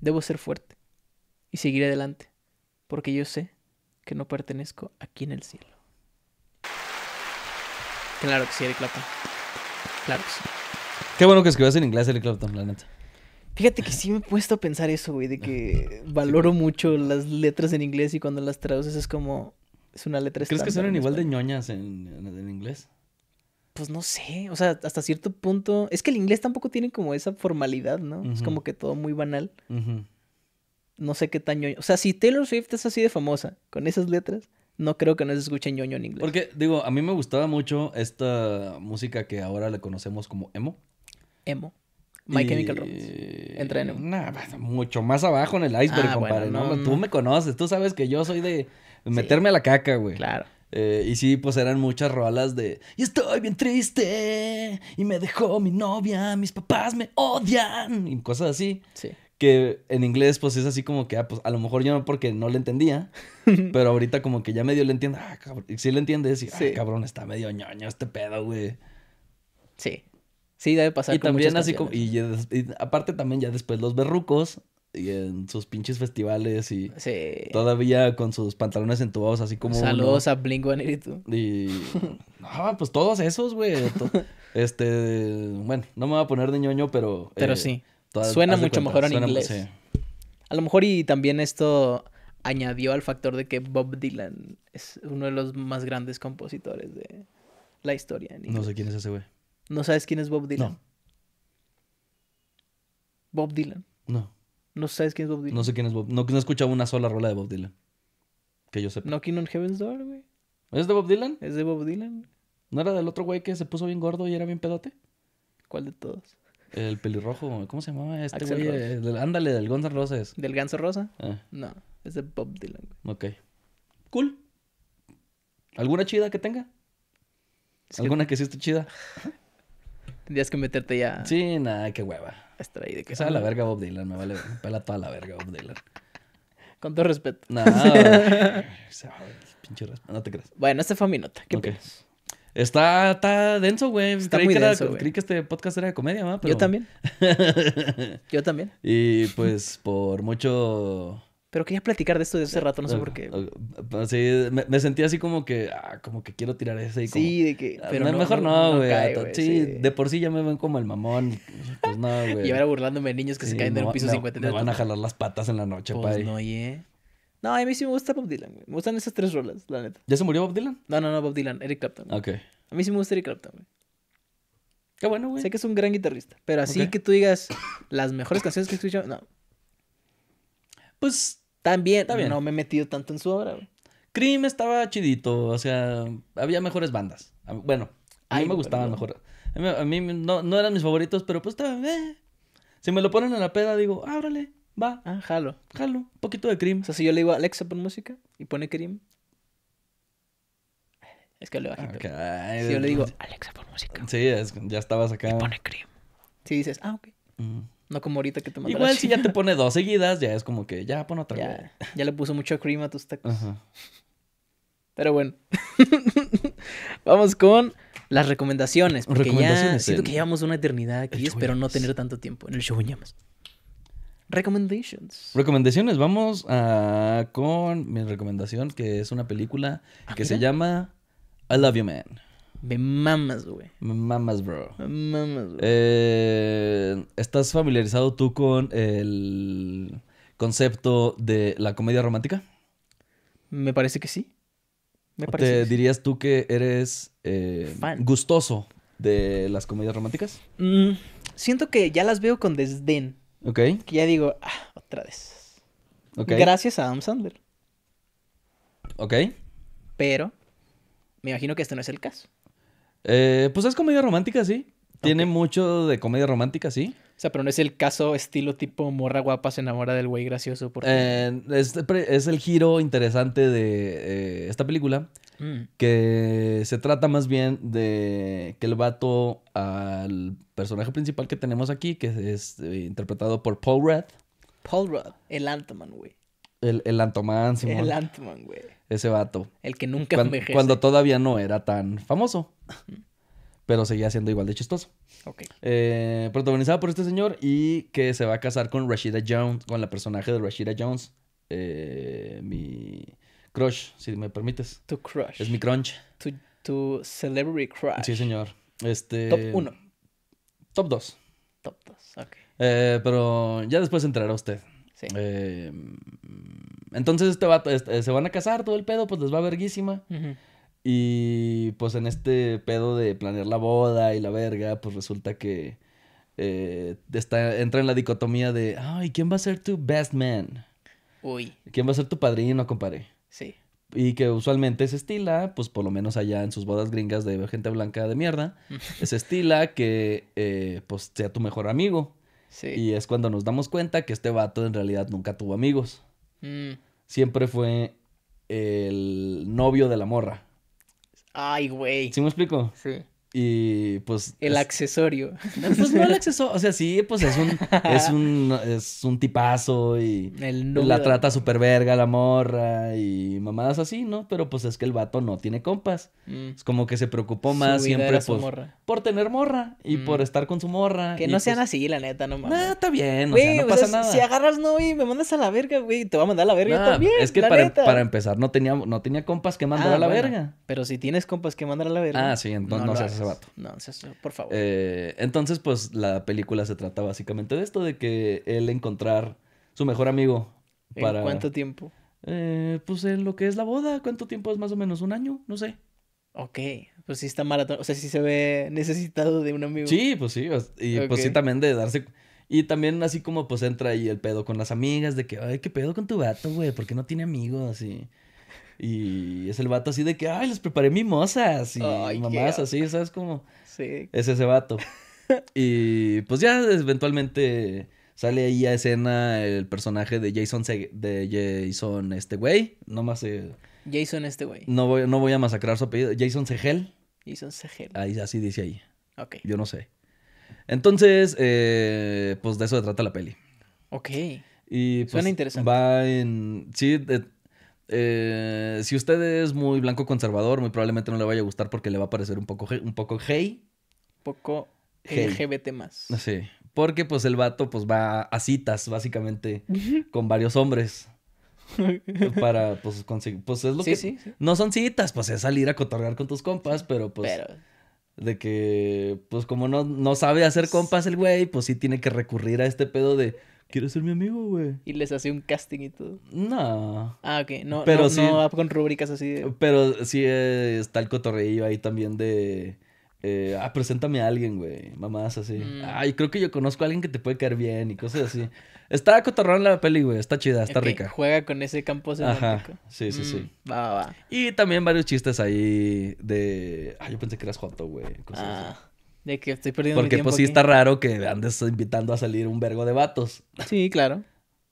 A: Debo ser fuerte y seguir adelante, porque yo sé que no pertenezco aquí en el cielo. Claro que sí, Eric Clapton. Claro que sí.
B: Qué bueno que escribas en inglés Eric Clapton, la neta.
A: Fíjate que sí me he puesto a pensar eso, güey, de que valoro mucho las letras en inglés y cuando las traduces es como. Es una letra ¿Crees que suenan igual de
B: ñoñas en, inglés?
A: Pues no sé, o sea, hasta cierto punto. Es que el inglés tampoco tiene como esa formalidad, ¿no? Es como que todo muy banal. No sé qué tan ñoño. O sea, si Taylor Swift es así de famosa con esas letras, no creo que no se escuche ñoño en inglés.
B: Porque, digo, a mí me gustaba mucho esta música que ahora la conocemos como emo
A: emo. My Chemical en emo. Pues,
B: mucho más abajo en el iceberg, ah, compadre. no, tú me conoces, tú sabes que yo soy de meterme a la caca, güey. Claro. Eh, y sí, pues eran muchas rolas de Y estoy bien triste y me dejó mi novia, mis papás me odian y cosas así. Sí. Que en inglés, pues es así como que, ah, pues a lo mejor yo no porque no le entendía, pero ahorita como que ya medio le entiendo. Ah, cabrón, si le entiendes, y ah, cabrón, está medio ñoño este pedo, güey.
A: Sí. Sí, debe pasar. Y también así como...
B: Y, aparte también ya después los berrucos y en sus pinches festivales y todavía con sus pantalones entubados así como... Saludos a Blink tú Y... no, pues todos esos,
A: güey.
B: este... Bueno, no me voy a poner de ñoño, pero... Pero eh, sí. Suena mucho mejor en inglés.
A: A lo mejor y también esto añadió al factor de que Bob Dylan es uno de los más grandes compositores de la historia. no sé quién es ese güey. ¿No sabes quién es Bob Dylan? No. Bob Dylan. No. ¿No sabes quién es Bob Dylan? No sé
B: quién es Bob. No, no he escuchado una sola rola de Bob Dylan. Que yo sepa.
A: Knocking on Heaven's Door, güey. ¿Es de Bob Dylan? Es de Bob Dylan. ¿No era del otro güey que se puso bien gordo y era bien pedote? ¿Cuál de todos?
B: El pelirrojo, ¿cómo se llamaba este güey? ándale, del Gonzalo rosa es. Eh.
A: ¿Del Ganso Rosa? No, es de Bob Dylan. Güey. Ok. Cool.
B: ¿Alguna chida que tenga? ¿Alguna que... que chida? Tendrías que meterte ya. Sí, nada, qué hueva. Está ahí de que. a la ah, verga Bob Dylan, me vale. Pela toda la verga Bob Dylan.
A: Con todo respeto. No, pinche
B: respeto. No te creas. Bueno, esta fue mi nota. ¿Qué Está, está denso, güey. Está creí muy que denso, era, Creí que este podcast era de comedia, ¿no? Yo también. Yo también. Y pues por mucho
A: pero quería platicar de esto de hace rato, no sé por qué.
B: Sí, me, sentí así como que, ah, como que quiero tirar ese. Y como, sí, de que. Ah, pero no, mejor no, güey. sí, de por sí ya me ven como el mamón. Pues no, güey. Y ahora
A: burlándome de niños que se caen de un piso 50. Me van a jalar
B: las patas en la noche, pues no, oye. Eh?
A: No, a mí sí me gusta Bob Dylan, güey. Me gustan esas tres rolas, la neta.
B: ¿Ya se murió Bob Dylan?
A: No, no, no, Bob Dylan, Eric Clapton. Ok. A mí sí me gusta Eric Clapton, güey. Qué bueno, güey. Sé que es un gran guitarrista, pero así que tú digas las mejores canciones que he escuchado, no. Pues también, no me he metido tanto en su obra, güey.
B: Cream estaba chidito, o sea, había mejores bandas. Bueno, a mí me gustaban mejor. A mí, no, eran mis favoritos, pero pues estaba... Eh. Si me lo ponen en
A: la peda, digo, ábrale, va. Ah, jalo. Jalo, un poquito de cream. O sea, si yo le digo, Alexa, por música y pone cream. Es que le bajito.
B: si yo le digo, Alexa, por música. Sí, ya estabas acá. Y pone cream.
A: Si dices, ah, ok. Mm. No como ahorita que te Igual si ya te pone dos seguidas, ya es como que ya pone otra. Ya, ya le puso mucho crema a tus tacos. Pero bueno. Vamos con las recomendaciones. Porque ya siento que llevamos una eternidad aquí. espero no tener tanto tiempo en el show en Recomendaciones.
B: Vamos ah, con mi recomendación, que es una película que se llama I Love You Man. Me mamas, güey. Me mamas, bro. Me mamas, güey. Eh, ¿Estás familiarizado tú con el concepto de la comedia romántica?
A: Me parece que sí. ¿Te
B: dirías tú que eres eh, gustoso de las comedias románticas?
A: Mm, siento que ya las veo con desdén. Ok. Que ya digo, ah, otra vez.
B: Ok Gracias
A: a Adam Sandler. Ok. Pero me imagino que este no es el caso.
B: Eh, pues es comedia romántica, sí. Tiene mucho de comedia romántica, sí. O sea, pero no es el caso estilo
A: tipo morra guapa se enamora del güey gracioso. Porque...
B: Eh, es, el giro interesante de eh, esta película. Mm. Que se trata más bien de que el vato al personaje principal que tenemos aquí, que es interpretado por Paul Rudd.
A: Paul Rudd, el ant güey.
B: El, el Antoman, Simón. El güey. Ese vato. El que nunca cuando, Cuando todavía no era tan famoso. pero seguía siendo igual de chistoso. Ok. Eh, protagonizada por este señor y que se va a casar con Rashida Jones, con la personaje de Rashida Jones. Eh, mi crush, si me permites. Tu crush. Es mi crunch.
A: Tu, celebrity crush.
B: Sí, señor. Este... Top 1.
A: Top 2. Top 2, ok.
B: Eh, pero ya después entrará usted. Eh, entonces este, este se van a casar, todo el pedo, pues les va verguísima. Y pues en este pedo de planear la boda y la verga, pues resulta que eh, está, entra en la dicotomía de, ay, ¿quién va a ser tu best man? Uy. ¿Quién va a ser tu padrino, compadre? Sí. Y que usualmente se estila, pues por lo menos allá en sus bodas gringas de gente blanca de mierda, se estila que eh, pues sea tu mejor amigo. Y es cuando nos damos cuenta que este vato en realidad nunca tuvo amigos. Mm. Siempre fue el novio de la morra.
A: Ay, güey. ¿Sí me explico? Sí.
B: Y pues. El
A: accesorio. Pues no el accesorio. O sea, sí, pues es un. Es
B: un. Es un tipazo. Y la trata super verga la morra. Y mamadas así, ¿no? Pero pues es que el vato no tiene compas. Mm. Es como que se preocupó más siempre pues, morra.
A: por tener morra. Y mm. por estar con su morra. Que no sean pues, así, la neta, no mames. está bien. o sea, no pasa Si agarras no, y me mandas a la verga, güey. Te va a mandar a la verga también. Es que para, em- para,
B: empezar, no tenía, no tenía compas que mandar ah, a la verga.
A: Pero si tienes compas que mandar a la verga. Ah, sí, entonces vato. No, por favor.
B: Eh, entonces, pues la película se trata básicamente de esto, de que él encontrar su mejor amigo. ¿En cuánto
A: tiempo? Eh, pues en lo que es la boda, ¿cuánto tiempo es más o menos? ¿Un año? No sé. Ok, pues sí está maratón, o sea, sí se ve necesitado de un amigo. Sí, pues
B: sí, y pues sí también de darse... Y también así como pues entra ahí el pedo con las amigas de que, ay, qué pedo con tu vato, güey, porque no tiene amigos y... Y es el vato así de que, ay, les preparé mimosas y mamás así, ¿sabes cómo? Sí. Es ese vato. y pues ya eventualmente sale ahí a escena el personaje de Jason, de Jason este güey, nomás... Eh,
A: Jason este güey.
B: No voy, a masacrar su apellido, Jason Segel.
A: Jason Segel.
B: Ahí, así dice ahí. Ok. Yo no sé. Entonces, eh, pues de eso se trata la peli. Ok. Y pues, Suena interesante. Va en. Sí, de, eh, si usted es muy blanco conservador, muy probablemente no le vaya a gustar porque le va a parecer un poco, un poco
A: gay. Un poco LGBT más.
B: Sí. Porque pues el vato pues va a citas, básicamente, con varios hombres. para pues conseguir. Pues es lo que. Sí, No son citas, pues es salir a cotorrear con tus compas, pero pues. De que, pues como no, no sabe hacer compas el güey, pues sí tiene que recurrir a este pedo de quiero ser mi amigo, güey.
A: Y les hacía un casting y todo.
B: No.
A: Ah, ok. No, no,
B: con rúbricas así. Pero sí eh, está el cotorreillo ahí también de. Eh, ah, preséntame a alguien, güey. Mamás así. Mm. Ay, creo que yo conozco a alguien que te puede caer bien y cosas así. está cotorrón la peli, güey. Está chida, está rica.
A: Juega con ese campo semántico. Sí, sí, sí. Mm, va, va, va.
B: Y también varios chistes ahí de. Ah, yo pensé que eras joto, güey. Cosas
A: ah. así. De que estoy perdiendo Porque pues sí está
B: raro que andes invitando a salir un vergo de vatos.
A: Sí, claro.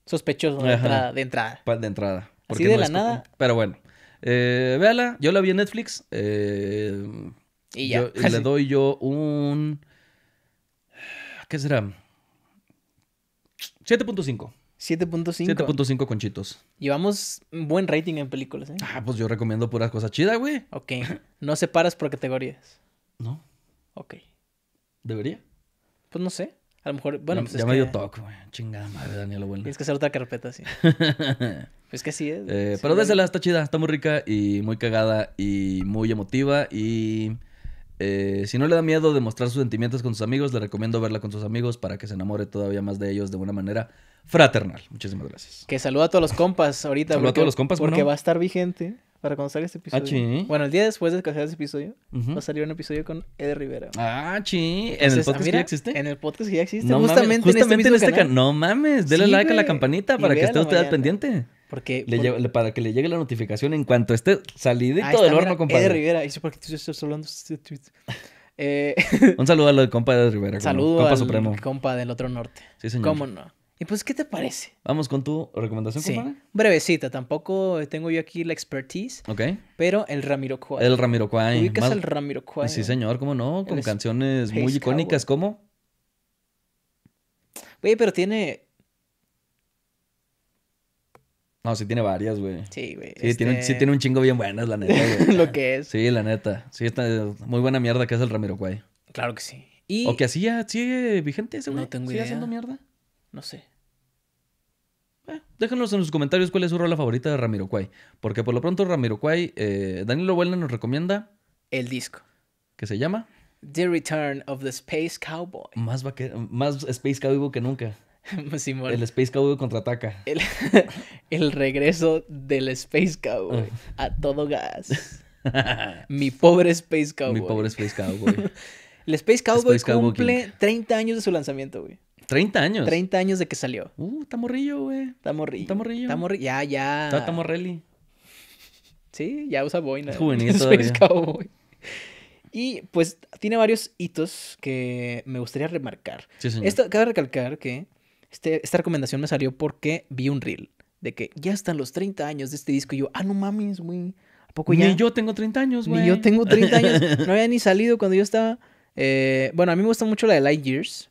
A: Sospechoso de entrada. De entrada. De Así de la nada.
B: Pero bueno. Eh, véala. Yo la vi en Netflix. Eh, y ya. le doy yo un... ¿Qué será?
A: 7.5. 7.5. 7.5 conchitos. Llevamos buen rating en películas, ¿eh? Ah,
B: pues yo recomiendo puras cosas chidas, güey.
A: Ok. No separas por categorías. No. Ok. ¿Debería? Pues no sé. A lo mejor, bueno, pues. es me dio que... Chingada madre, Daniel Bueno. Tienes que hacer otra carpeta, sí. pues que sí es. Eh, pero désela, está
B: chida, está muy rica y muy cagada y muy emotiva. Y eh, si no le da miedo demostrar sus sentimientos con sus amigos, le recomiendo verla con sus amigos para que se enamore todavía más de ellos de una manera fraternal. Muchísimas gracias.
A: Que saluda a todos los compas ahorita. Saluda a todos los compas, Porque va a estar vigente para cuando salga este ah, episodio. Bueno, el día después de que salga este episodio, va a salir un episodio con Ed Rivera. Ah, sí. ¿En el ah, podcast que ya existe? En el podcast que ya existe. No justamente, en este, este canal. no mames, dele like a la campanita para que esté usted al
B: pendiente. Porque, para que le llegue la notificación en cuanto esté salidito todo horno, compadre.
A: Rivera, y por qué tú hablando este eh,
B: un saludo a lo de compa de Rivera. Saludo compa supremo.
A: compa del otro norte. Sí, señor. ¿Cómo no? Y pues, ¿qué te parece?
B: Vamos con tu recomendación, sí.
A: Brevecita, tampoco tengo yo aquí la expertise. Ok. Pero el Ramiro El Ramiro ¿Y ¿qué es el Ramiro Sí, señor, ¿cómo no? Con canciones muy icónicas ¿Cómo? como. Güey, pero tiene.
B: No, sí tiene varias, güey. Sí, güey. Sí, tiene, sí este tiene un chingo bien buenas, la neta, güey. Lo que es. Sí, la neta. Sí, está muy buena mierda que es el Ramiro Claro que sí. O que así ya sigue vigente ese güey. No tengo ¿Sigue haciendo
A: mierda? No sé.
B: Eh, déjanos en los comentarios cuál es su rola favorita de Ramiro Cuay. Porque por lo pronto Ramiro Cuay, Daniel eh, Danilo nos recomienda... El disco. que se llama?
A: The Return of the Space Cowboy.
B: Más, más Space Cowboy que nunca. Pues, el Space Cowboy contraataca.
A: El, regreso del Space Cowboy ah. a todo gas. Mi pobre Space Cowboy. Mi pobre Space Cowboy. el Space Cowboy, cumple 30 años de su lanzamiento, güey.
B: 30 años. 30
A: años de que salió. Uh, está morrillo, güey. Está morrillo. Está morrillo. Ya, ya. Está, está Sí, ya usa boina. Es juvenil cowboy. Y pues tiene varios hitos que me gustaría remarcar. Sí, Esto, cabe recalcar que este, esta recomendación me salió porque vi un reel de que ya están los 30 años de este disco y yo, ah, no mames, güey. ¿A poco ya? Ni yo tengo 30 años, güey. Ni yo tengo 30 años. No había ni salido cuando yo estaba... Eh, bueno, a mí me gusta mucho la de Light Years.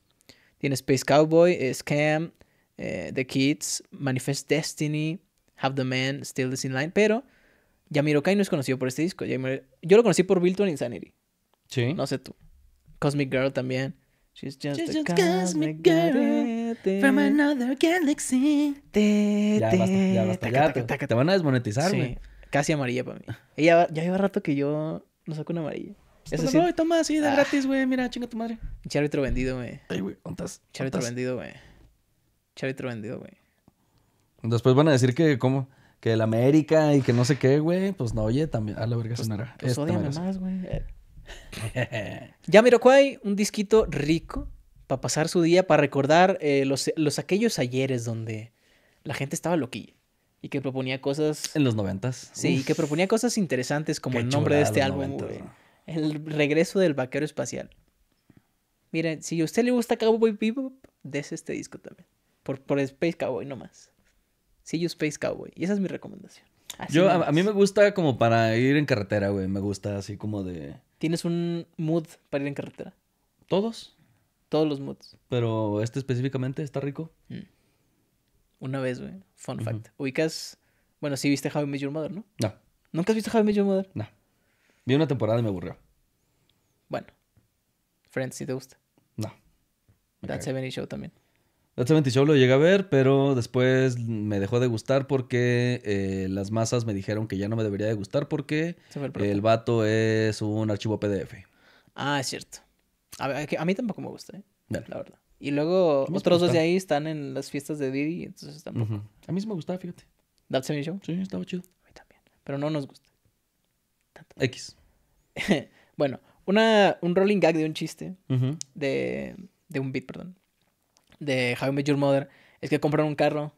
A: Tiene Space Cowboy, eh, Scam, eh, The Kids, Manifest Destiny, Have the Man, Still the Sin Line. Pero Kai no es conocido por este disco. Yo lo conocí por Built on Insanity. Sí. No sé tú. Cosmic Girl también. She's just, a cosmic, girl, from another galaxy. ya basta, ya basta. te, van a desmonetizar, casi amarilla para mí. Ella, ya lleva rato que yo no saco una amarilla. Eso sí. No, toma sí, da ah,
B: gratis, güey. Mira, chinga tu madre.
A: otro vendido, güey. Ay, güey, ¿cuántas? Chávitro vendido, güey. Chávitro vendido, güey.
B: Después van a decir que, ¿cómo? Que el América y que no sé qué,
A: güey. Pues no, oye, también. A la verga pues, sonará. Pues ya más, güey. hay un disquito rico para pasar su día, para recordar eh, los, los aquellos ayeres donde la gente estaba loquilla y que proponía cosas. En los noventas. Sí, y que proponía cosas interesantes como el nombre de este álbum. El regreso del vaquero espacial. Miren, si a usted le gusta Cowboy Bebop, des este disco también. Por, Space Cowboy nomás. See You Space Cowboy. Y esa es mi recomendación. Yo, a, mí me
B: gusta como para ir en carretera, güey. Me gusta así como de... ¿Tienes
A: un mood para ir en carretera? ¿Todos? Todos los moods.
B: Pero este específicamente está rico.
A: Mm. Una vez, güey. Fun fact. Ubicas... Bueno, sí viste How I Met Mother, ¿no? No. ¿Nunca has visto How I Mother? No.
B: Vi una temporada y me aburrió.
A: Bueno. Friends, si te gusta. No. That 70 Show también.
B: That 70 Show lo llegué a ver, pero después me dejó de gustar porque eh, las masas me dijeron que ya no me debería de gustar porque el, vato es un archivo PDF.
A: Ah, es cierto. A, mí tampoco me gusta, ¿eh? La verdad. Y luego otros dos de ahí están en las fiestas de Didi, entonces tampoco. A mí sí me gustaba, fíjate. ¿That 70 Show? Sí, estaba chido. A mí también. Pero no nos gusta. X. bueno, una, un rolling gag de un chiste, de, un beat, perdón, de How I Mother, es que compran un carro,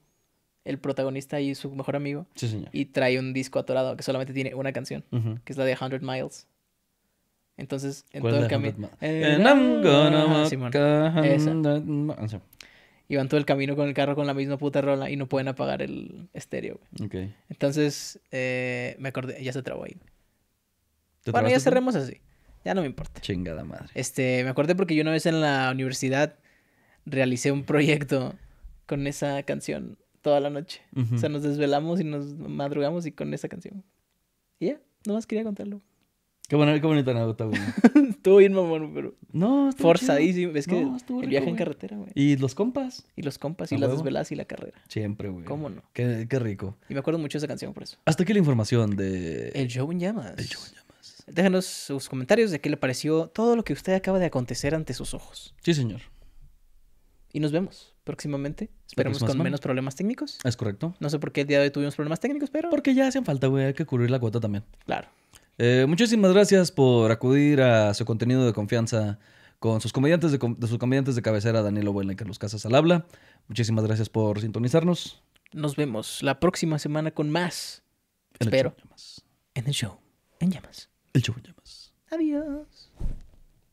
A: el protagonista y su mejor amigo, y trae un disco atorado que solamente tiene una canción, que es la de 100 Miles. Entonces, en todo el camino... Eh, y van ah, ah, todo el camino con el carro con la misma puta rola y no pueden apagar el estéreo. Entonces, eh, me acordé, ya se trabó ahí. Bueno, ya cerremos así. Ya no me
B: importa. Chingada madre.
A: Este, me acordé porque yo una vez en la universidad realicé un proyecto con esa canción toda la noche. O sea, nos desvelamos y nos madrugamos y con esa canción. Y ya, más quería contarlo.
B: Qué, bueno, qué bonita anécdota, güey.
A: estuvo bien mamón, pero...
B: No, Forzadísimo. Chido. Es que el viaje en carretera, güey. Y los compas. Y los compas, y las desvelas desveladas y la carrera. Siempre, güey. ¿Cómo no? Qué, qué, rico.
A: Y me acuerdo mucho de esa canción por eso.
B: Hasta aquí la información de...
A: El show en Llamas. El show en Llamas. Déjanos sus comentarios de qué le pareció todo lo que usted acaba de acontecer ante sus ojos. Sí, señor. Y nos vemos próximamente. esperamos con menos problemas técnicos. Es correcto. No sé por qué el día de hoy tuvimos problemas técnicos, pero. Porque ya hacen falta, güey. Hay que cubrir la cuota también. Claro.
B: Eh, muchísimas gracias por acudir a su contenido de confianza con sus comediantes de, sus comediantes de cabecera, Danilo Buena y Carlos Casas al habla. Muchísimas gracias por sintonizarnos.
A: Nos vemos la próxima semana con más. Espero. en el show en llamas.
B: El show en llamas.
A: Adiós.